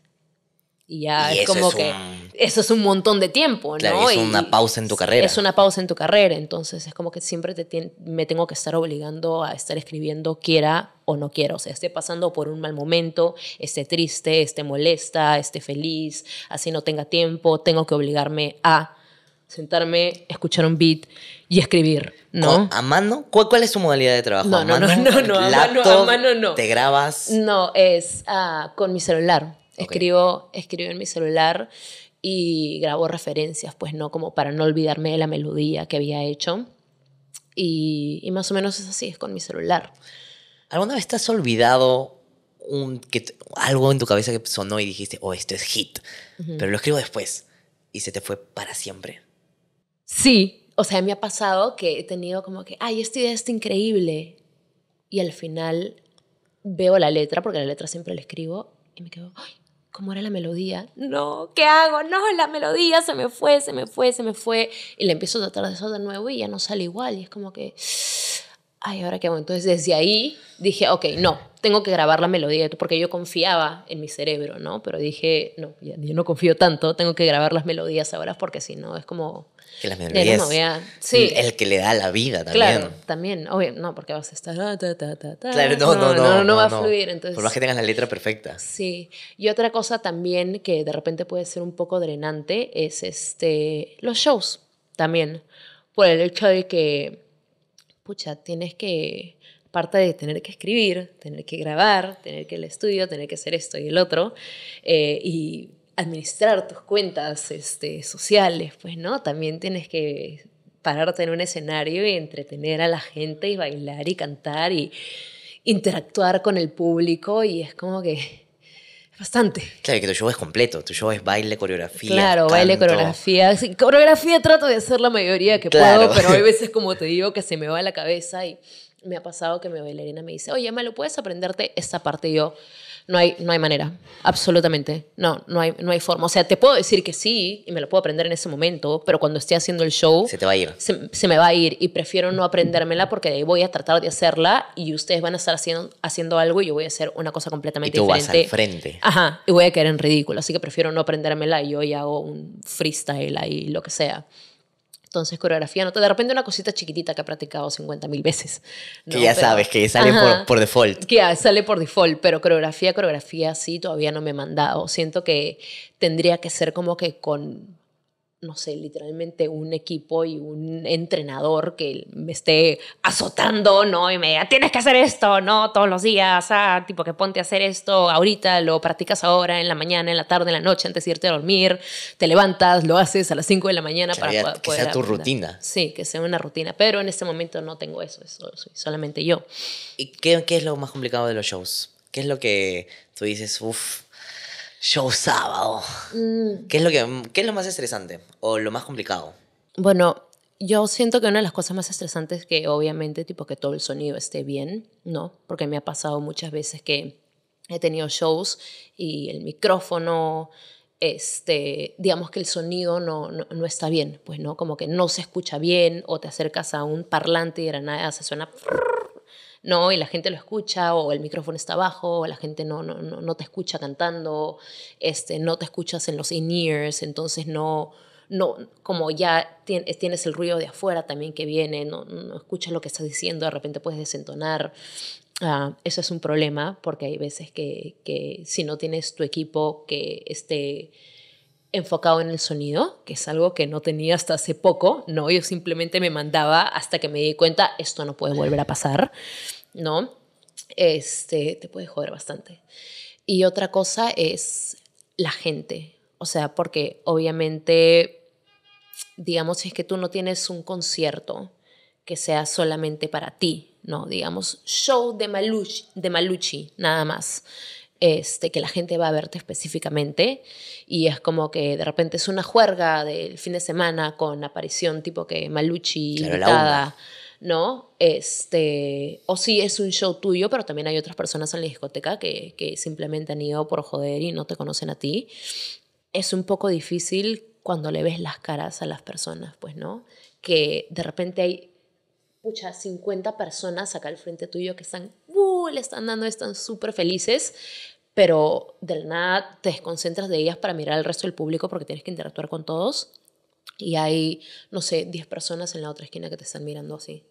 Y ya es como que eso es un montón de tiempo, ¿no? Es una pausa en tu carrera. Es una pausa en tu carrera, entonces es como que siempre te me tengo que estar obligando a estar escribiendo quiera o no quiera, o sea, esté pasando por un mal momento, esté triste, esté molesta, esté feliz, así no tenga tiempo, tengo que obligarme a sentarme,
escuchar un beat y escribir, ¿no? ¿A mano? ¿Cuál, es su modalidad de trabajo? No, ¿A no, mano? no, no, a mano, no. ¿Te grabas?
No, es ah, con mi celular. Escribo, escribo en mi celular y grabo referencias, pues no, como para no olvidarme de la melodía que había hecho. Y, más o menos es así, es con mi celular.
¿Alguna vez te has olvidado un, que, algo en tu cabeza que sonó y dijiste, oh, esto es hit, pero lo escribo después y se te fue para siempre?
Sí, o sea, me ha pasado que he tenido como que, ay, esta idea está increíble. Y al final veo la letra, porque la letra siempre la escribo, y me quedo, ay, ¿cómo era la melodía? No, ¿qué hago? No, la melodía se me fue, se me fue, se me fue. Y le empiezo a tratar de eso de nuevo y ya no sale igual. Y es como que, ay, ¿ahora qué hago? Entonces desde ahí dije, ok, no, tengo que grabar la melodía, porque yo confiaba en mi cerebro, ¿no? Pero dije, no, yo no confío tanto, tengo que grabar las melodías ahora porque si no es como... Que las melodías el que le da
la vida también. Claro,
también, no, porque vas a estar... Ah, claro, no, no, no, no, va a fluir, entonces... Por más que tengas
la letra perfecta. Sí,
y otra cosa también que de repente puede ser un poco drenante es este, los shows también, por el hecho de que, pucha, tienes que parte de tener que escribir, tener que grabar, tener que el estudio, tener que hacer esto y el otro, eh, y administrar tus cuentas este, sociales, pues, ¿no? También tienes que pararte en un escenario y entretener a la gente y bailar y cantar y interactuar con el público y es como que Es bastante.
Claro, que tu show es completo, tu show es baile, coreografía. Claro, baile, coreografía.
coreografía trato de hacer la mayoría que puedo, pero hay [laughs] veces como te digo que se me va la cabeza y me ha pasado que mi bailarina me dice, oye, me lo ¿puedes aprenderte esta parte? Y yo, no hay, no hay manera, absolutamente, no, no hay, no hay forma. O sea, te puedo decir que sí y me lo puedo aprender en ese momento, pero cuando esté haciendo el show... Se te va a ir. Se, me va a ir y prefiero no aprendérmela porque de ahí voy a tratar de hacerla y ustedes van a estar haciendo, haciendo algo y yo voy a hacer una cosa completamente diferente. Y tú vas al frente. Ajá, y voy a quedar en ridículo, así que prefiero no aprendérmela y yo ya hago un freestyle ahí, lo que sea. Entonces, coreografía, no, de repente una cosita chiquitita que he practicado 50.000 veces. Que ya sabes, que sale por, por, default. Que ya sale por default, pero coreografía, coreografía sí, todavía no me he mandado. Siento que tendría que ser como que con no sé, literalmente un equipo y un entrenador que me esté azotando, ¿no? Y me diga, tienes que hacer esto, ¿no? Todos los días, ah, tipo que ponte a hacer esto ahorita, lo practicas ahora, en la mañana, en la tarde, en la noche, antes de irte a dormir, te levantas, lo haces a las 5 de la mañana para poder... Que sea tu rutina. Sí, que sea una rutina, pero en este momento no tengo eso, eso soy
solamente yo. ¿Y qué, qué es lo más complicado de los shows? ¿Qué es lo que tú dices, uff? show sábado. Oh. Mm. ¿Qué, es lo que, es lo más estresante o lo más complicado?
Bueno, yo siento que una de las cosas más estresantes es que obviamente tipo que todo el sonido esté bien, ¿no? Porque me ha pasado muchas veces que he tenido shows y el micrófono, este, digamos que el sonido no, está bien, pues no, como que no se escucha bien o te acercas a un parlante y de nada se suena ¿no? Y la gente lo escucha, o el micrófono está abajo, o la gente no, no, te escucha cantando, este, no te escuchas en los in-ears, entonces no, no, como ya eh, tienes el ruido de afuera también que viene, no, escuchas lo que estás diciendo, de repente puedes desentonar. Ah, eso es un problema porque hay veces que, que si no tienes tu equipo que esté enfocado en el sonido, que es algo que no tenía hasta hace poco, ¿no? Yo simplemente me mandaba hasta que me di cuenta, esto no puede volver a pasar, ¿no? Este, te puede joder bastante. Y otra cosa es la gente, o sea, porque obviamente, digamos, si es que tú no tienes un concierto que sea solamente para ti, ¿no? Digamos, show de Maluchi, de Maluchi nada más. Este, que la gente va a verte específicamente y es como que de repente es una juerga del fin de semana con aparición tipo que Maluchi ¿no? Este, o si es un show tuyo, pero también hay otras personas en la discoteca que, que simplemente han ido por joder y no te conocen a ti. Es un poco difícil cuando le ves las caras a las personas, pues, ¿no? Que de repente hay pucha, 50 personas acá al frente tuyo que están, uh, le están dando, están súper felices, pero de la nada te desconcentras de ellas para mirar al resto del público porque tienes que interactuar con todos y hay, no sé, 10 personas en la otra esquina que te están mirando así.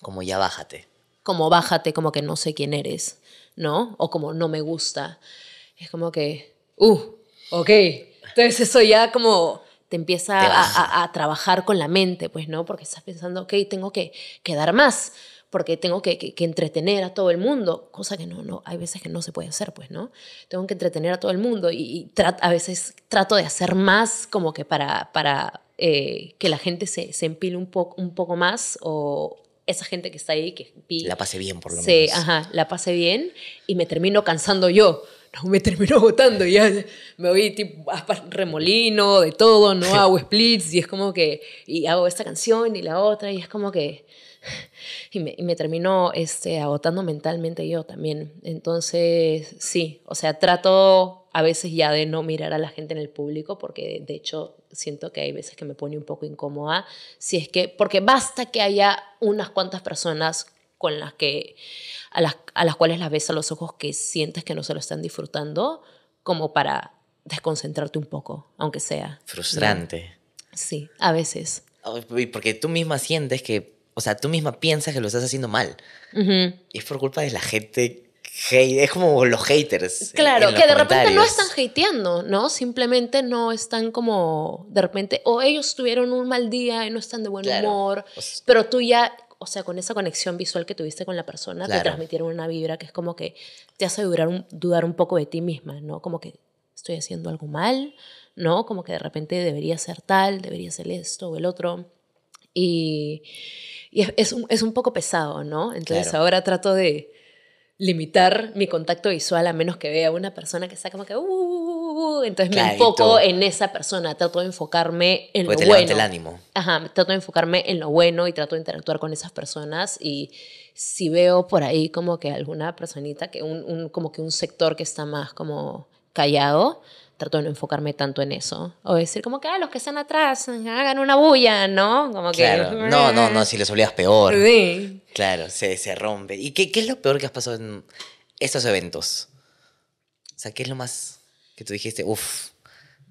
Como ya bájate.
Como bájate, como que no sé quién eres, ¿no? O como no me gusta. Es como que, uh, ok. Entonces eso ya como te empieza a, trabajar con la mente, pues, ¿no? Porque estás pensando, ok, tengo que, quedar dar más, porque tengo que, entretener a todo el mundo, cosa que no, no, hay veces que no se puede hacer, pues, ¿no? Tengo que entretener a todo el mundo y, a veces trato de hacer más como que para, para eh, que la gente se, se empile un, poco un poco más o, esa gente que está ahí que la pase
bien por lo se, menos
ajá, la pase bien y me termino cansando yo [laughs] me terminó agotando. Ya me voy tipo ah, a remolino, de todo, no hago splits y es como que, y hago esta canción y la otra y es como que, [laughs] y me, terminó este, agotando mentalmente yo también. Entonces, sí, o sea, trato a veces ya de no mirar a la gente en el público porque de hecho siento que hay veces que me pone un poco incómoda, si es que, porque basta que haya unas cuantas personas con las que, a, las, cuales las ves a los ojos que sientes que no se lo están disfrutando, como para desconcentrarte un poco, aunque sea. Frustrante. Sí, a
veces. Oh, porque tú misma sientes que, o sea, tú misma piensas que lo estás haciendo mal. Y es por culpa de la gente Hate, es como los haters. Claro, que de repente no están
hateando, ¿no? Simplemente no están como, de repente, o ellos tuvieron un mal día y no están de buen humor, pero tú ya o sea, con esa conexión visual que tuviste con la persona, te transmitieron una vibra que es como que te hace dudar un, dudar un poco de ti misma, ¿no? Como que estoy haciendo algo mal, ¿no? Como que de repente debería ser tal, debería ser esto o el otro. Y, es, un, poco pesado, ¿no? Entonces ahora trato de limitar mi contacto visual a menos que vea una persona que está como que, uh, uh, uh, entonces me enfoco en esa persona, trato de enfocarme en Porque lo te bueno. el ánimo. Ajá, trato de enfocarme en lo bueno y trato de interactuar con esas personas y si veo por ahí como que alguna personita, que un, como que un sector que está más como callado, trato de no enfocarme tanto en eso. O decir como que, ah, los que están atrás, hagan una bulla, ¿no? Como claro. Ah". No,
no, no, si les olvidas peor. Sí. Claro, se, se rompe. ¿Y qué, qué es lo peor que has pasado en estos eventos? O sea, ¿qué es lo más que tú dijiste, uff,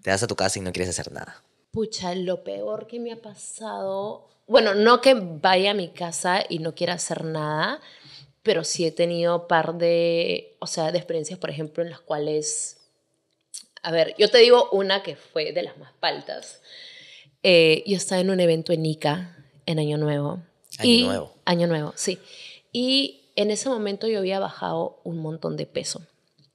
te das a tu casa y no quieres hacer nada?
Pucha, lo peor que me ha pasado, bueno, no que vaya a mi casa y no quiera hacer nada, pero sí he tenido par de, o sea, de experiencias, por ejemplo, en las cuales, a ver, yo te digo una que fue de las más paltas. Eh, yo estaba en un evento en Ica en Año Nuevo. Año Nuevo. Año Nuevo, sí. Y en ese momento yo había bajado un montón de peso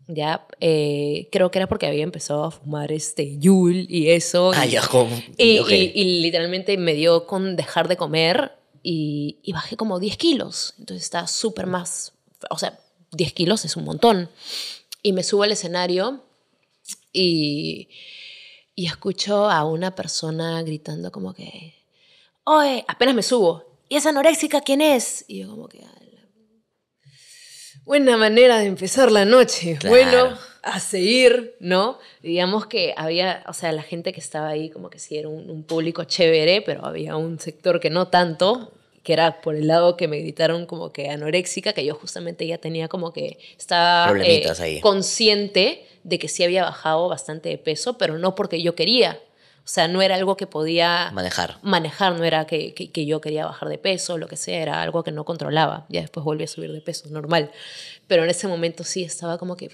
ya eh, creo que era porque había empezado a fumar este Yul y eso. y, ah, y, literalmente me dio con dejar de comer y, bajé como 10 kilos. Entonces está súper más, o sea, 10 kilos es un montón. Y me subo al escenario y, y escucho a una persona gritando como que, oye, apenas me subo. ¿Y esa anoréxica quién es? Y yo como que, Buena manera de empezar la noche. Bueno, a seguir, ¿no? Digamos que había, o sea, la gente que estaba ahí como que sí era un, público chévere, pero había un sector que no tanto, que era por el lado que me gritaron como que anoréxica, que yo justamente ya tenía como que estaba eh, consciente de que sí había bajado bastante de peso, pero no porque yo quería, o sea, no era algo que podía manejar. Manejar, no era que, yo quería bajar de peso, lo que sea, era algo que no controlaba. Ya después volví a subir de peso, normal. Pero en ese momento sí estaba como que,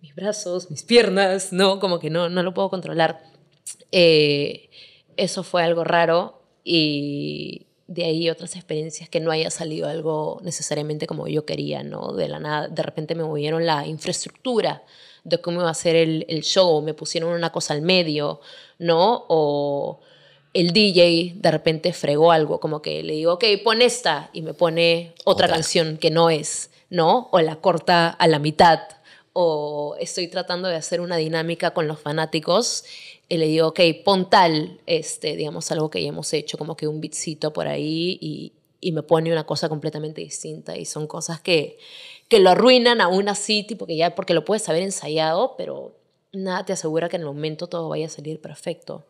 mis brazos, mis piernas, no, como que no, no lo puedo controlar. Eh, eso fue algo raro y de ahí otras experiencias que no haya salido algo necesariamente como yo quería, ¿no? De la nada, de repente me movieron la infraestructura de cómo iba a ser el, show, me pusieron una cosa al medio, ¿no? O el DJ de repente fregó algo, como que le digo, ok, pon esta, y me pone otra, canción que no es, ¿no? O la corta a la mitad, o estoy tratando de hacer una dinámica con los fanáticos y le digo, ok, pon tal, este, digamos, algo que ya hemos hecho, como que un bitcito por ahí y, y me pone una cosa completamente distinta. Y son cosas que, que lo arruinan aún así, tipo que ya, porque lo puedes haber ensayado, pero nada te asegura que en el momento todo vaya a salir perfecto.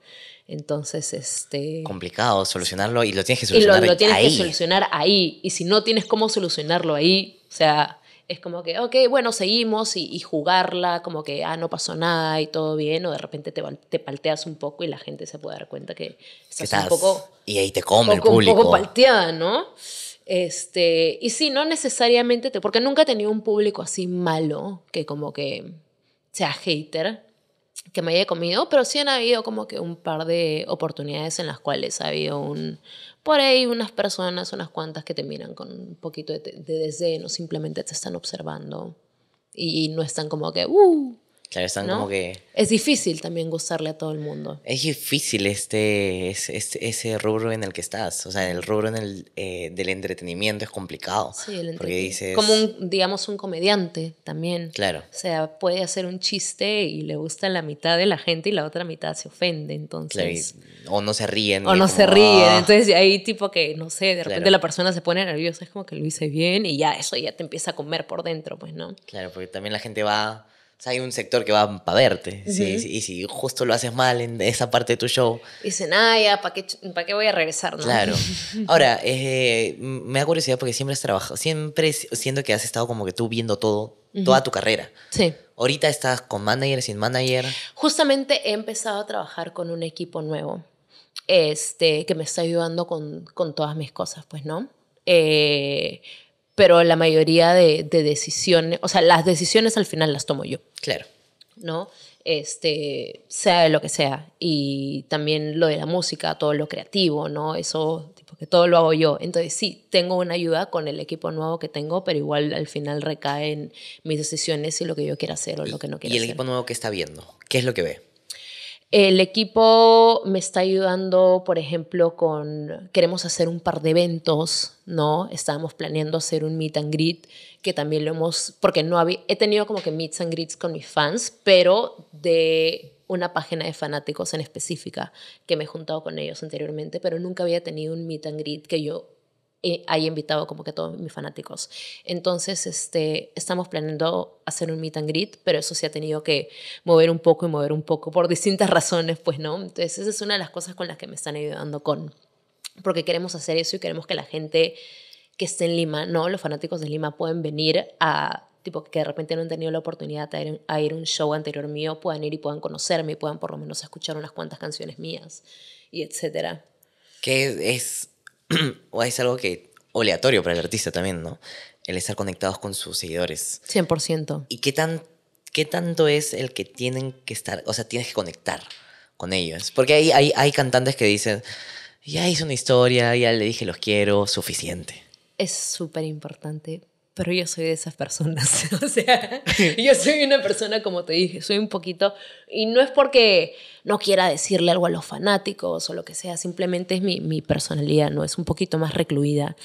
Entonces, este...
Complicado solucionarlo y lo tienes que solucionar ahí. Y lo, tienes que
solucionar ahí. Y si no tienes cómo solucionarlo ahí, o sea, es como que, ok, bueno, seguimos y, jugarla, como que, ah, no pasó nada y todo bien, o de repente te, palteas un poco y la gente se puede dar cuenta que estás, un poco... Y ahí te come el público. Un poco palteada, ¿no? Este, y sí, no necesariamente, porque nunca he tenido un público así malo, que como que sea hater, que me haya comido, pero sí han habido como que un par de oportunidades en las cuales ha habido un, por ahí unas personas, unas cuantas que te miran con un poquito de, desdén o simplemente te están observando y, no están como que, uh,
Claro, están como que...
Es difícil también gustarle a todo el mundo.
Es difícil este, ese rubro en el que estás. O sea, el rubro en el, eh, del entretenimiento es complicado. Sí, el entretenimiento. Porque dices... Como, un,
digamos, un comediante también. Claro. O sea, puede hacer un chiste y le gusta la mitad de la gente y la otra mitad se ofende, entonces...
o no se ríen. O no se ríen. Ah". Entonces
ahí tipo que, no sé, de repente la persona se pone nerviosa, es como que lo hice bien y ya eso ya te empieza a comer por dentro, pues, ¿no?
Claro, porque también la gente va hay un sector que va para verte. y si justo lo haces mal en esa parte de tu show.
Dicen, ah, ¿para qué, qué voy a regresar? Claro. [laughs] Ahora,
eh, me da curiosidad porque siempre has trabajado, siempre siento que has estado como que tú viendo todo, toda tu carrera. Sí. Ahorita estás con manager, sin manager.
Justamente he empezado a trabajar con un equipo nuevo este, que me está ayudando con, con todas mis cosas, pues, ¿no? Eh, pero la mayoría de, decisiones, o sea, las decisiones al final las tomo yo. Claro. ¿No? Este, sea de lo que sea. Y también lo de la música, todo lo creativo, ¿no? Eso, tipo, que todo lo hago yo. Entonces, sí, tengo una ayuda con el equipo nuevo que tengo, pero igual al final recaen mis decisiones y lo que yo quiera hacer o lo que no quiera hacer. ¿Y el equipo
nuevo qué está viendo? ¿Qué es lo que ve?
El equipo me está ayudando, por ejemplo, con, queremos hacer un par de eventos, ¿no? Estábamos planeando hacer un meet and greet, que también lo hemos, porque no había, he tenido como que meets and greets con mis fans, pero de una página de fanáticos en específica, que me he juntado con ellos anteriormente, pero nunca había tenido un meet and greet que yo y eh, ahí he invitado como que todos mis fanáticos. Entonces, este, estamos planeando hacer un meet and greet, pero eso sí ha tenido que mover un poco y mover un poco por [laughs] distintas razones, pues, ¿no? Entonces, esa es una de las cosas con las que me están ayudando con, porque queremos hacer eso y queremos que la gente que esté en Lima, ¿no? Los fanáticos de Lima pueden venir a tipo que de repente no han tenido la oportunidad de ir a ir un show anterior mío, puedan ir y puedan conocerme y puedan por lo menos escuchar unas cuantas canciones mías y etcétera.
Que es, [clears throat] O es algo que obligatorio para el artista también, ¿no? El estar conectados con sus seguidores.
100%.
¿Y qué, tan, qué tanto es el que tienen que estar, o sea, tienes que conectar con ellos? Porque hay, hay, hay cantantes que dicen, ya hice una historia, ya le dije los quiero, suficiente.
Es súper importante pero yo soy de esas personas. [laughs] o sea, [laughs] yo soy una persona, como te dije, soy un poquito. Y no es porque no quiera decirle algo a los fanáticos o lo que sea, simplemente es mi, personalidad, ¿no? Es un poquito más recluida.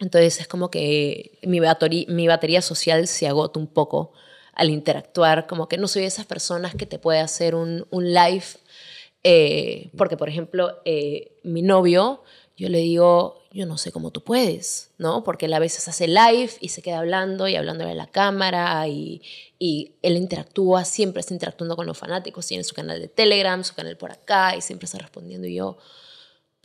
Entonces es como que mi batería, social se agota un poco al interactuar, como que no soy de esas personas que te puede hacer un, un live, eh, porque por ejemplo, eh, mi novio yo le digo, yo no sé cómo tú puedes, ¿no? Porque él a veces hace live y se queda hablando y hablándole a la cámara y, y él interactúa, siempre está interactuando con los fanáticos, tiene su canal de Telegram, su canal por acá y siempre está respondiendo y yo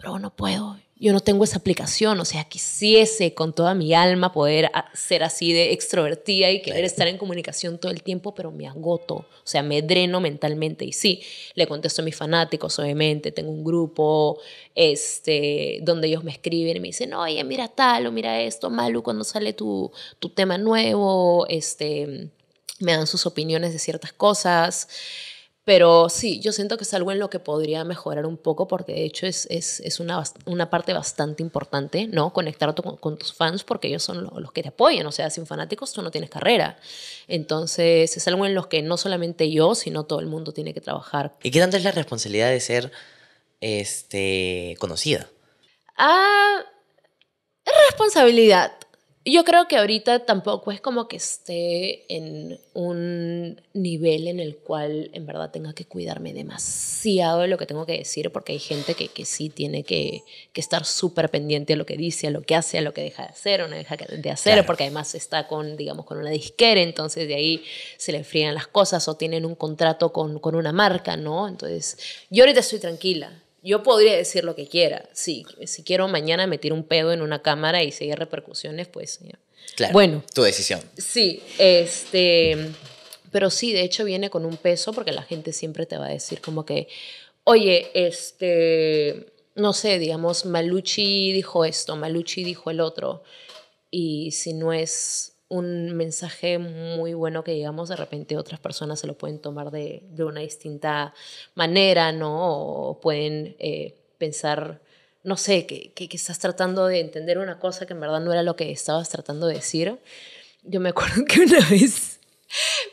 pero no puedo, yo no tengo esa aplicación, o sea, quisiese con toda mi alma poder ser así de extrovertida y querer estar en comunicación todo el tiempo, pero me agoto, o sea, me dreno mentalmente. Y sí, le contesto a mis fanáticos, obviamente, tengo un grupo este, donde ellos me escriben y me dicen, oye, mira tal o mira esto, Malu, cuando sale tu, tema nuevo, este, me dan sus opiniones de ciertas cosas. Pero sí, yo siento que es algo en lo que podría mejorar un poco, porque de hecho es, una, parte bastante importante, ¿no? Conectar con, tus fans, porque ellos son los, que te apoyan, o sea, sin fanáticos tú no tienes carrera. Entonces es algo en lo que no solamente yo, sino todo el mundo tiene que trabajar.
¿Y qué tanto es la responsabilidad de ser este, conocida?
Ah, responsabilidad, yo creo que ahorita tampoco es como que esté en un nivel en el cual en verdad tenga que cuidarme demasiado de lo que tengo que decir, porque hay gente que, sí tiene que, que estar súper pendiente a lo que dice, a lo que hace, a lo que deja de hacer o no deja de hacer, porque además está con, digamos, con una disquera, entonces de ahí se le enfrían las cosas o tienen un contrato con, con una marca, ¿no? Entonces, yo ahorita estoy tranquila, yo podría decir lo que quiera. Sí, si quiero mañana meter un pedo en una cámara y seguir repercusiones, pues.
Claro. Bueno. Tu decisión.
Sí, este. Pero sí, de hecho viene con un peso porque la gente siempre te va a decir como que, oye, este. No sé, digamos, Malucci dijo esto, Malucci dijo el otro. Y si no es un mensaje muy bueno que digamos, de repente otras personas se lo pueden tomar de, una distinta manera, ¿no? O pueden eh, pensar, no sé, que, que, estás tratando de entender una cosa que en verdad no era lo que estabas tratando de decir. Yo me acuerdo [laughs] que una vez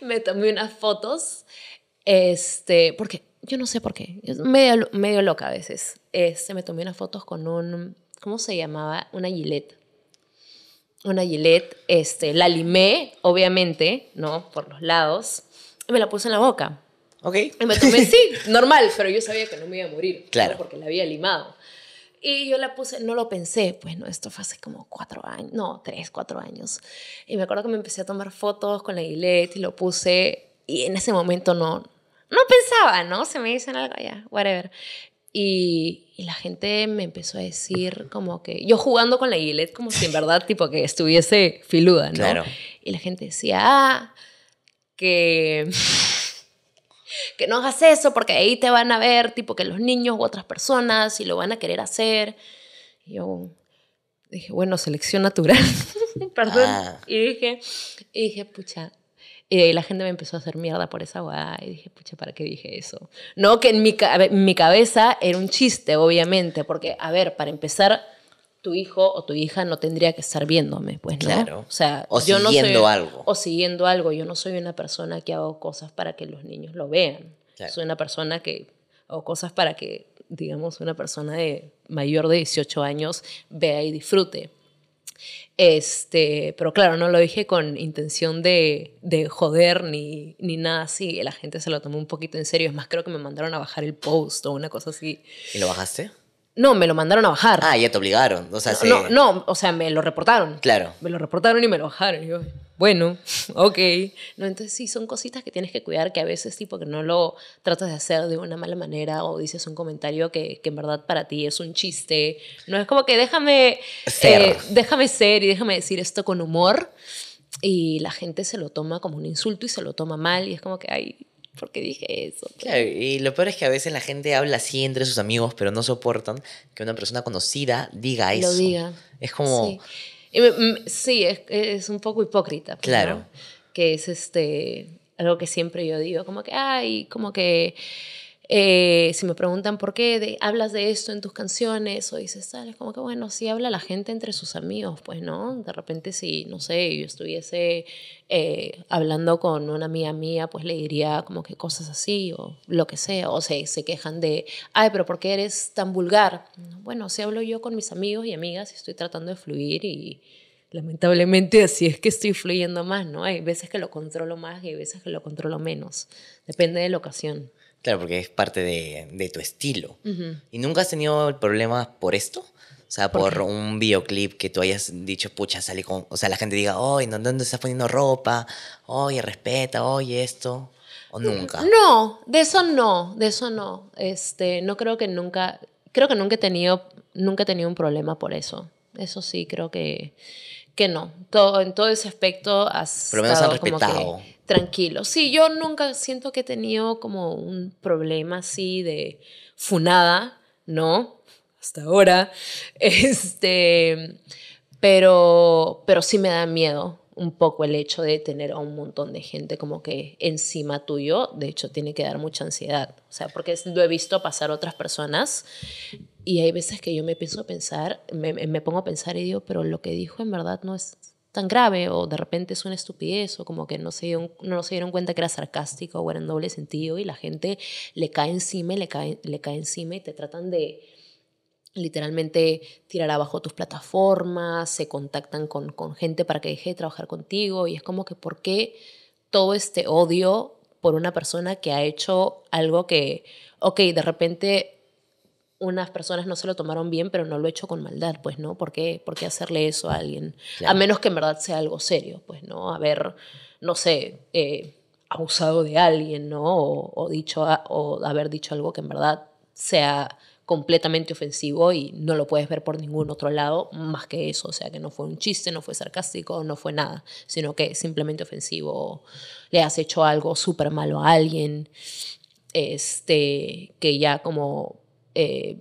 me tomé unas fotos, este, porque yo no sé por qué, medio, medio loca a veces, este, me tomé unas fotos con un, ¿cómo se llamaba? Una gileta una Gillette, este, la limé, obviamente, ¿no? Por los lados, y me la puse en la boca. Ok. Y me tomé, sí, normal, pero yo sabía que no me iba a morir. Claro. Porque la había limado. Y yo la puse, no lo pensé, pues no, esto fue hace como cuatro años, no, tres, cuatro años. Y me acuerdo que me empecé a tomar fotos con la Gillette y lo puse, y en ese momento no, no pensaba, ¿no? Se me dicen algo ya, whatever. Y, la gente me empezó a decir como que yo jugando con la Gillette como si en verdad tipo que estuviese filuda, ¿no? Claro. Y la gente decía, ah, que, [laughs] que no hagas eso porque ahí te van a ver tipo que los niños u otras personas y lo van a querer hacer. Y yo dije, bueno, selección natural, [laughs] perdón. Ah. Y dije, y dije, pucha, y ahí la gente me empezó a hacer mierda por esa guay, Y dije, pucha, ¿para qué dije eso? No, que en mi, mi cabeza era un chiste, obviamente, porque, a ver, para empezar, tu hijo o tu hija no tendría que estar viéndome, pues no. Claro. O sea, yo siguiendo no soy, algo. O siguiendo algo. Yo no soy una persona que hago cosas para que los niños lo vean. Soy una persona que hago cosas para que, digamos, una persona de mayor de 18 años vea y disfrute. Este, pero claro, no lo dije con intención de, joder ni, ni nada así. La gente se lo tomó un poquito en serio. Es más, creo que me mandaron a bajar el post o una cosa así.
¿Y lo bajaste?
No, me lo mandaron a bajar. Ah,
ya te obligaron. O sea,
no, o sea, me lo reportaron. Claro. Me lo reportaron y me lo bajaron. Y yo, bueno, [laughs] ok. No, entonces sí, son cositas que tienes que cuidar que a veces tipo que no lo tratas de hacer de una mala manera o dices un comentario que, en verdad para ti es un chiste. No es como que déjame eh, ser. déjame ser y déjame decir esto con humor. Y la gente se lo toma como un insulto y se lo toma mal y es como que, ay, porque
dije eso? Pues. y lo peor es que a veces la gente habla así entre sus amigos, pero no soportan que una persona conocida diga eso. Lo diga. Es como...
Sí, es, un poco hipócrita. Pues, claro. Que es este, algo que siempre yo digo, como que, ay, como que eh, si me preguntan por qué hablas de esto en tus canciones o dices, es como que bueno, si habla la gente entre sus amigos, pues no, de repente si, no sé, yo estuviese eh, hablando con una amiga mía, pues le diría como que cosas así o lo que sea, o se, se quejan de, ay, pero ¿por qué eres tan vulgar? Bueno, si hablo yo con mis amigos y amigas, estoy tratando de fluir y lamentablemente así es que estoy fluyendo más, ¿no? Hay veces que lo controlo más y hay veces que lo controlo menos, depende de la ocasión.
Claro, porque es parte de, tu estilo. ¿Y nunca has tenido problemas por esto? O sea, por, un videoclip que tú hayas dicho, pucha, sale con... O sea, la gente diga, oye, ¿dónde estás poniendo ropa? Oye, respeta, oye, esto. ¿O mm, nunca?
No, de eso no, de eso no. Este, no creo que nunca... Creo que nunca he tenido, nunca he tenido un problema por eso. Eso sí, creo que que no. Todo, en todo ese aspecto has estado menos tranquilo. Sí, yo nunca siento que he tenido como un problema así de funada, ¿no? Hasta ahora. [laughs] Este, pero, pero sí me da miedo un poco el hecho de tener a un montón de gente como que encima tuyo, de hecho tiene que dar mucha ansiedad, o sea, porque lo he visto pasar a otras personas y hay veces que yo me pienso a pensar, me, pongo a pensar y digo, pero lo que dijo en verdad no es tan grave, o de repente es una estupidez, o como que no se, dieron, no se dieron cuenta que era sarcástico o era en doble sentido, y la gente le cae encima, le cae, le cae encima y te tratan de, literalmente tirar abajo tus plataformas, se contactan con, con, gente para que deje de trabajar contigo y es como que ¿por qué todo este odio por una persona que ha hecho algo que, ok, de repente unas personas no se lo tomaron bien, pero no lo he hecho con maldad, pues, ¿no? ¿Por qué, hacerle eso a alguien? A menos que en verdad sea algo serio, pues, ¿no? Haber, no sé, eh, abusado de alguien, ¿no? O, dicho, haber dicho algo que en verdad sea completamente ofensivo y no lo puedes ver por ningún otro lado más que eso, o sea que no fue un chiste, no fue sarcástico, no fue nada, sino que simplemente ofensivo, le has hecho algo súper malo a alguien, este, que ya como eh,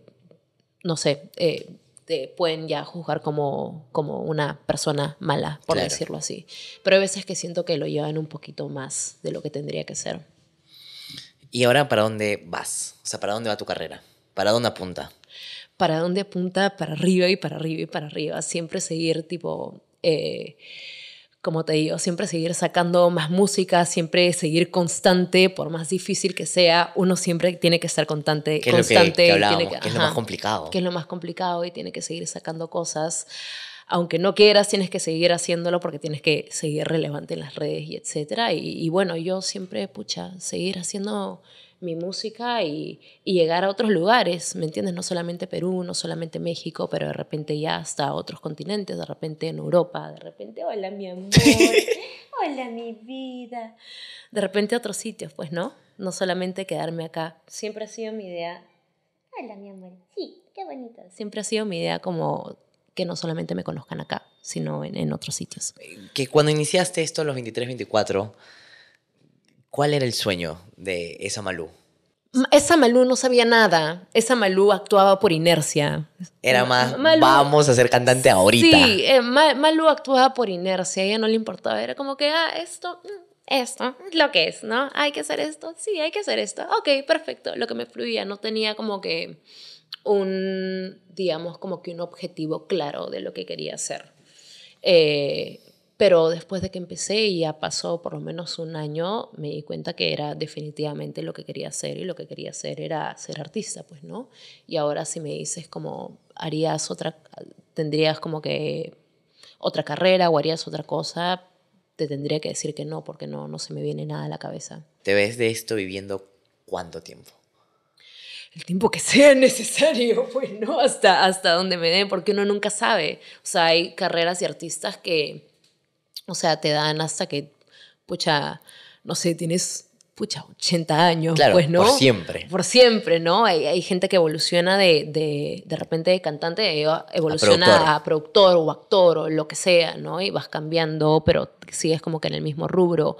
no sé, eh, te pueden ya juzgar como, como una persona mala, por decirlo así. Pero hay veces que siento que lo llevan un poquito más de lo que tendría que ser.
¿Y ahora para dónde vas? O sea, ¿para dónde va tu carrera? ¿Para dónde apunta?
Para dónde apunta, para arriba y para arriba y para arriba. Siempre seguir tipo... Eh, como te digo, siempre seguir sacando más música, siempre seguir constante, por más difícil que sea, uno siempre tiene que estar constante, constante, que, es lo más complicado. Que es lo más complicado y tiene que seguir sacando cosas. Aunque no quieras, tienes que seguir haciéndolo porque tienes que seguir relevante en las redes y etcétera. Y, y bueno, yo siempre, pucha, seguir haciendo mi música y, llegar a otros lugares, ¿me entiendes? No solamente Perú, no solamente México, pero de repente ya hasta otros continentes, de repente en Europa, de repente, hola mi amor, [laughs] hola mi vida, de repente a otros sitios, pues, ¿no? No solamente quedarme acá. Siempre ha sido mi idea, hola mi amor, sí, qué bonito. Siempre ha sido mi idea como que no solamente me conozcan acá, sino en, otros sitios.
Que cuando iniciaste esto los 23, 24 ¿Cuál era el sueño de esa Malú?
Esa Malú no sabía nada. Esa Malú actuaba por inercia.
Era más, vamos a ser cantante ahorita. Sí,
eh, Malú actuaba por inercia. A ella no le importaba. Era como que, ah, esto, mm, esto, mm, lo que es, ¿no? Hay que hacer esto. Sí, hay que hacer esto. Ok, perfecto. Lo que me fluía. No tenía como que un, digamos, como que un objetivo claro de lo que quería hacer. Eh, pero después de que empecé y ya pasó por lo menos un año, me di cuenta que era definitivamente lo que quería hacer y lo que quería hacer era ser artista, pues, ¿no? Y ahora si me dices como harías otra, tendrías como que otra carrera o harías otra cosa, te tendría que decir que no, porque no, no se me viene nada a la cabeza.
¿Te ves de esto viviendo cuánto tiempo?
el tiempo que sea [laughs] necesario, pues no, hasta, hasta donde me dé, porque uno nunca sabe. O sea, hay carreras y artistas que o sea, te dan hasta que, pucha, no sé, tienes pucha, 80 años, claro, pues, ¿no? Por siempre. Por siempre, ¿no? Hay, gente que evoluciona de, de, repente de cantante, eh, evoluciona a productor. o actor o lo que sea, ¿no? Y vas cambiando, pero sigues como que en el mismo rubro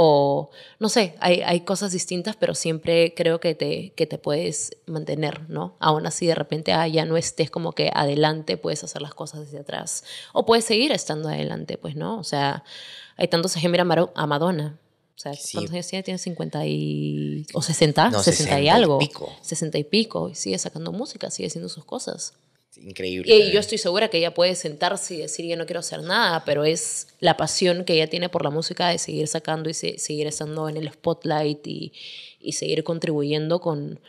o no sé, hay, hay cosas distintas, pero siempre creo que te, que te puedes mantener, ¿no? Aún así de repente ah, ya no estés como que adelante, puedes hacer las cosas desde atrás o puedes seguir estando adelante, pues, ¿no? O sea, hay tantos ejemplos a, Madonna. O sea, sí. ¿cuántos tiene? Tiene 50 y... o 60, 60, y algo. Y pico. 60 y pico. Y sigue sacando música, sigue haciendo sus cosas
increíble. Y, yo
estoy segura que ella puede sentarse y decir, yo no quiero hacer nada, pero es la pasión que ella tiene por la música de seguir sacando y seguir estando en el spotlight y, seguir contribuyendo con,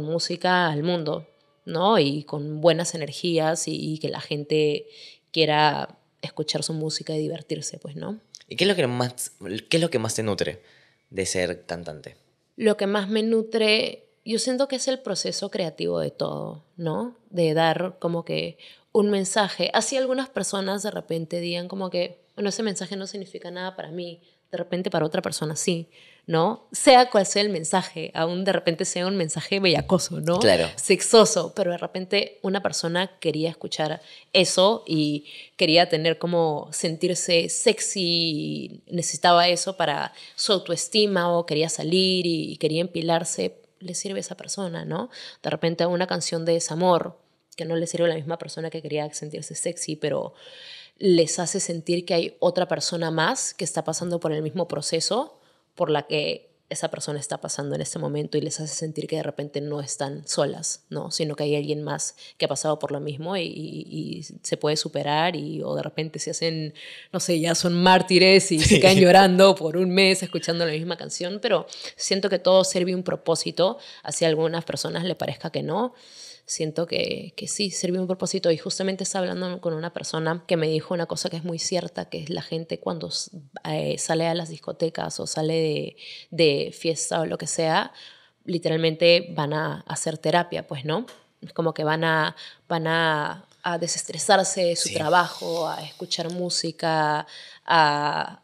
música al mundo, ¿no? Y con buenas energías y, que la gente quiera escuchar su música y divertirse, pues, ¿no?
¿Y qué es lo que más, qué es lo que más te nutre de ser cantante?
Lo que más me nutre yo siento que es el proceso creativo de todo, ¿no? De dar como que un mensaje. Así algunas personas de repente digan como que, bueno, ese mensaje no significa nada para mí, de repente para otra persona sí, ¿no? Sea cual sea el mensaje, aún de repente sea un mensaje bellacoso, ¿no? Claro. Sexoso, pero de repente una persona quería escuchar eso y quería tener como sentirse sexy, necesitaba eso para su autoestima o quería salir y quería empilarse le sirve a esa persona, ¿no? De repente una canción de desamor que no le sirve a la misma persona que quería sentirse sexy, pero les hace sentir que hay otra persona más que está pasando por el mismo proceso por la que esa persona está pasando en este momento y les hace sentir que de repente no están solas, ¿no? Sino que hay alguien más que ha pasado por lo mismo y, se puede superar y o de repente se hacen, no sé, ya son mártires y se caen [laughs] llorando por un mes escuchando la misma canción, pero siento que todo sirve un propósito, así a algunas personas le parezca que no siento que, sí, sirvió un propósito. Y justamente estaba hablando con una persona que me dijo una cosa que es muy cierta, que es la gente cuando eh, sale a las discotecas o sale de, fiesta o lo que sea, literalmente van a hacer terapia, pues, ¿no? Es como que van a, van a, desestresarse de su trabajo, a escuchar música, a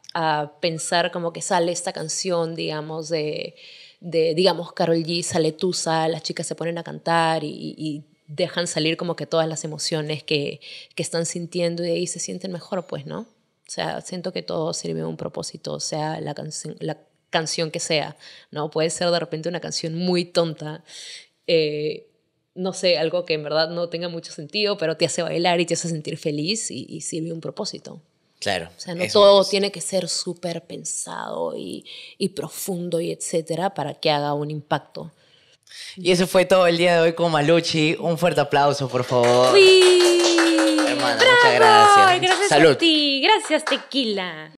pensar como que sale esta canción, digamos, de de, digamos, Carol G sale Tusa, las chicas se ponen a cantar y, dejan salir como que todas las emociones que, están sintiendo y ahí se sienten mejor, pues, ¿no? O sea, siento que todo sirve un propósito, sea la, canción la canción que sea, ¿no? Puede ser de repente una canción muy tonta, eh, no sé, algo que en verdad no tenga mucho sentido, pero te hace bailar y te hace sentir feliz y, y sirve un propósito.
Claro. O sea, no
todo tiene que ser súper pensado y, profundo y etcétera para que haga un impacto.
Y eso fue todo el día de hoy con Maluchi. Un fuerte aplauso, por favor.
muchas gracias. gracias Salud. A ti. Gracias, Tequila.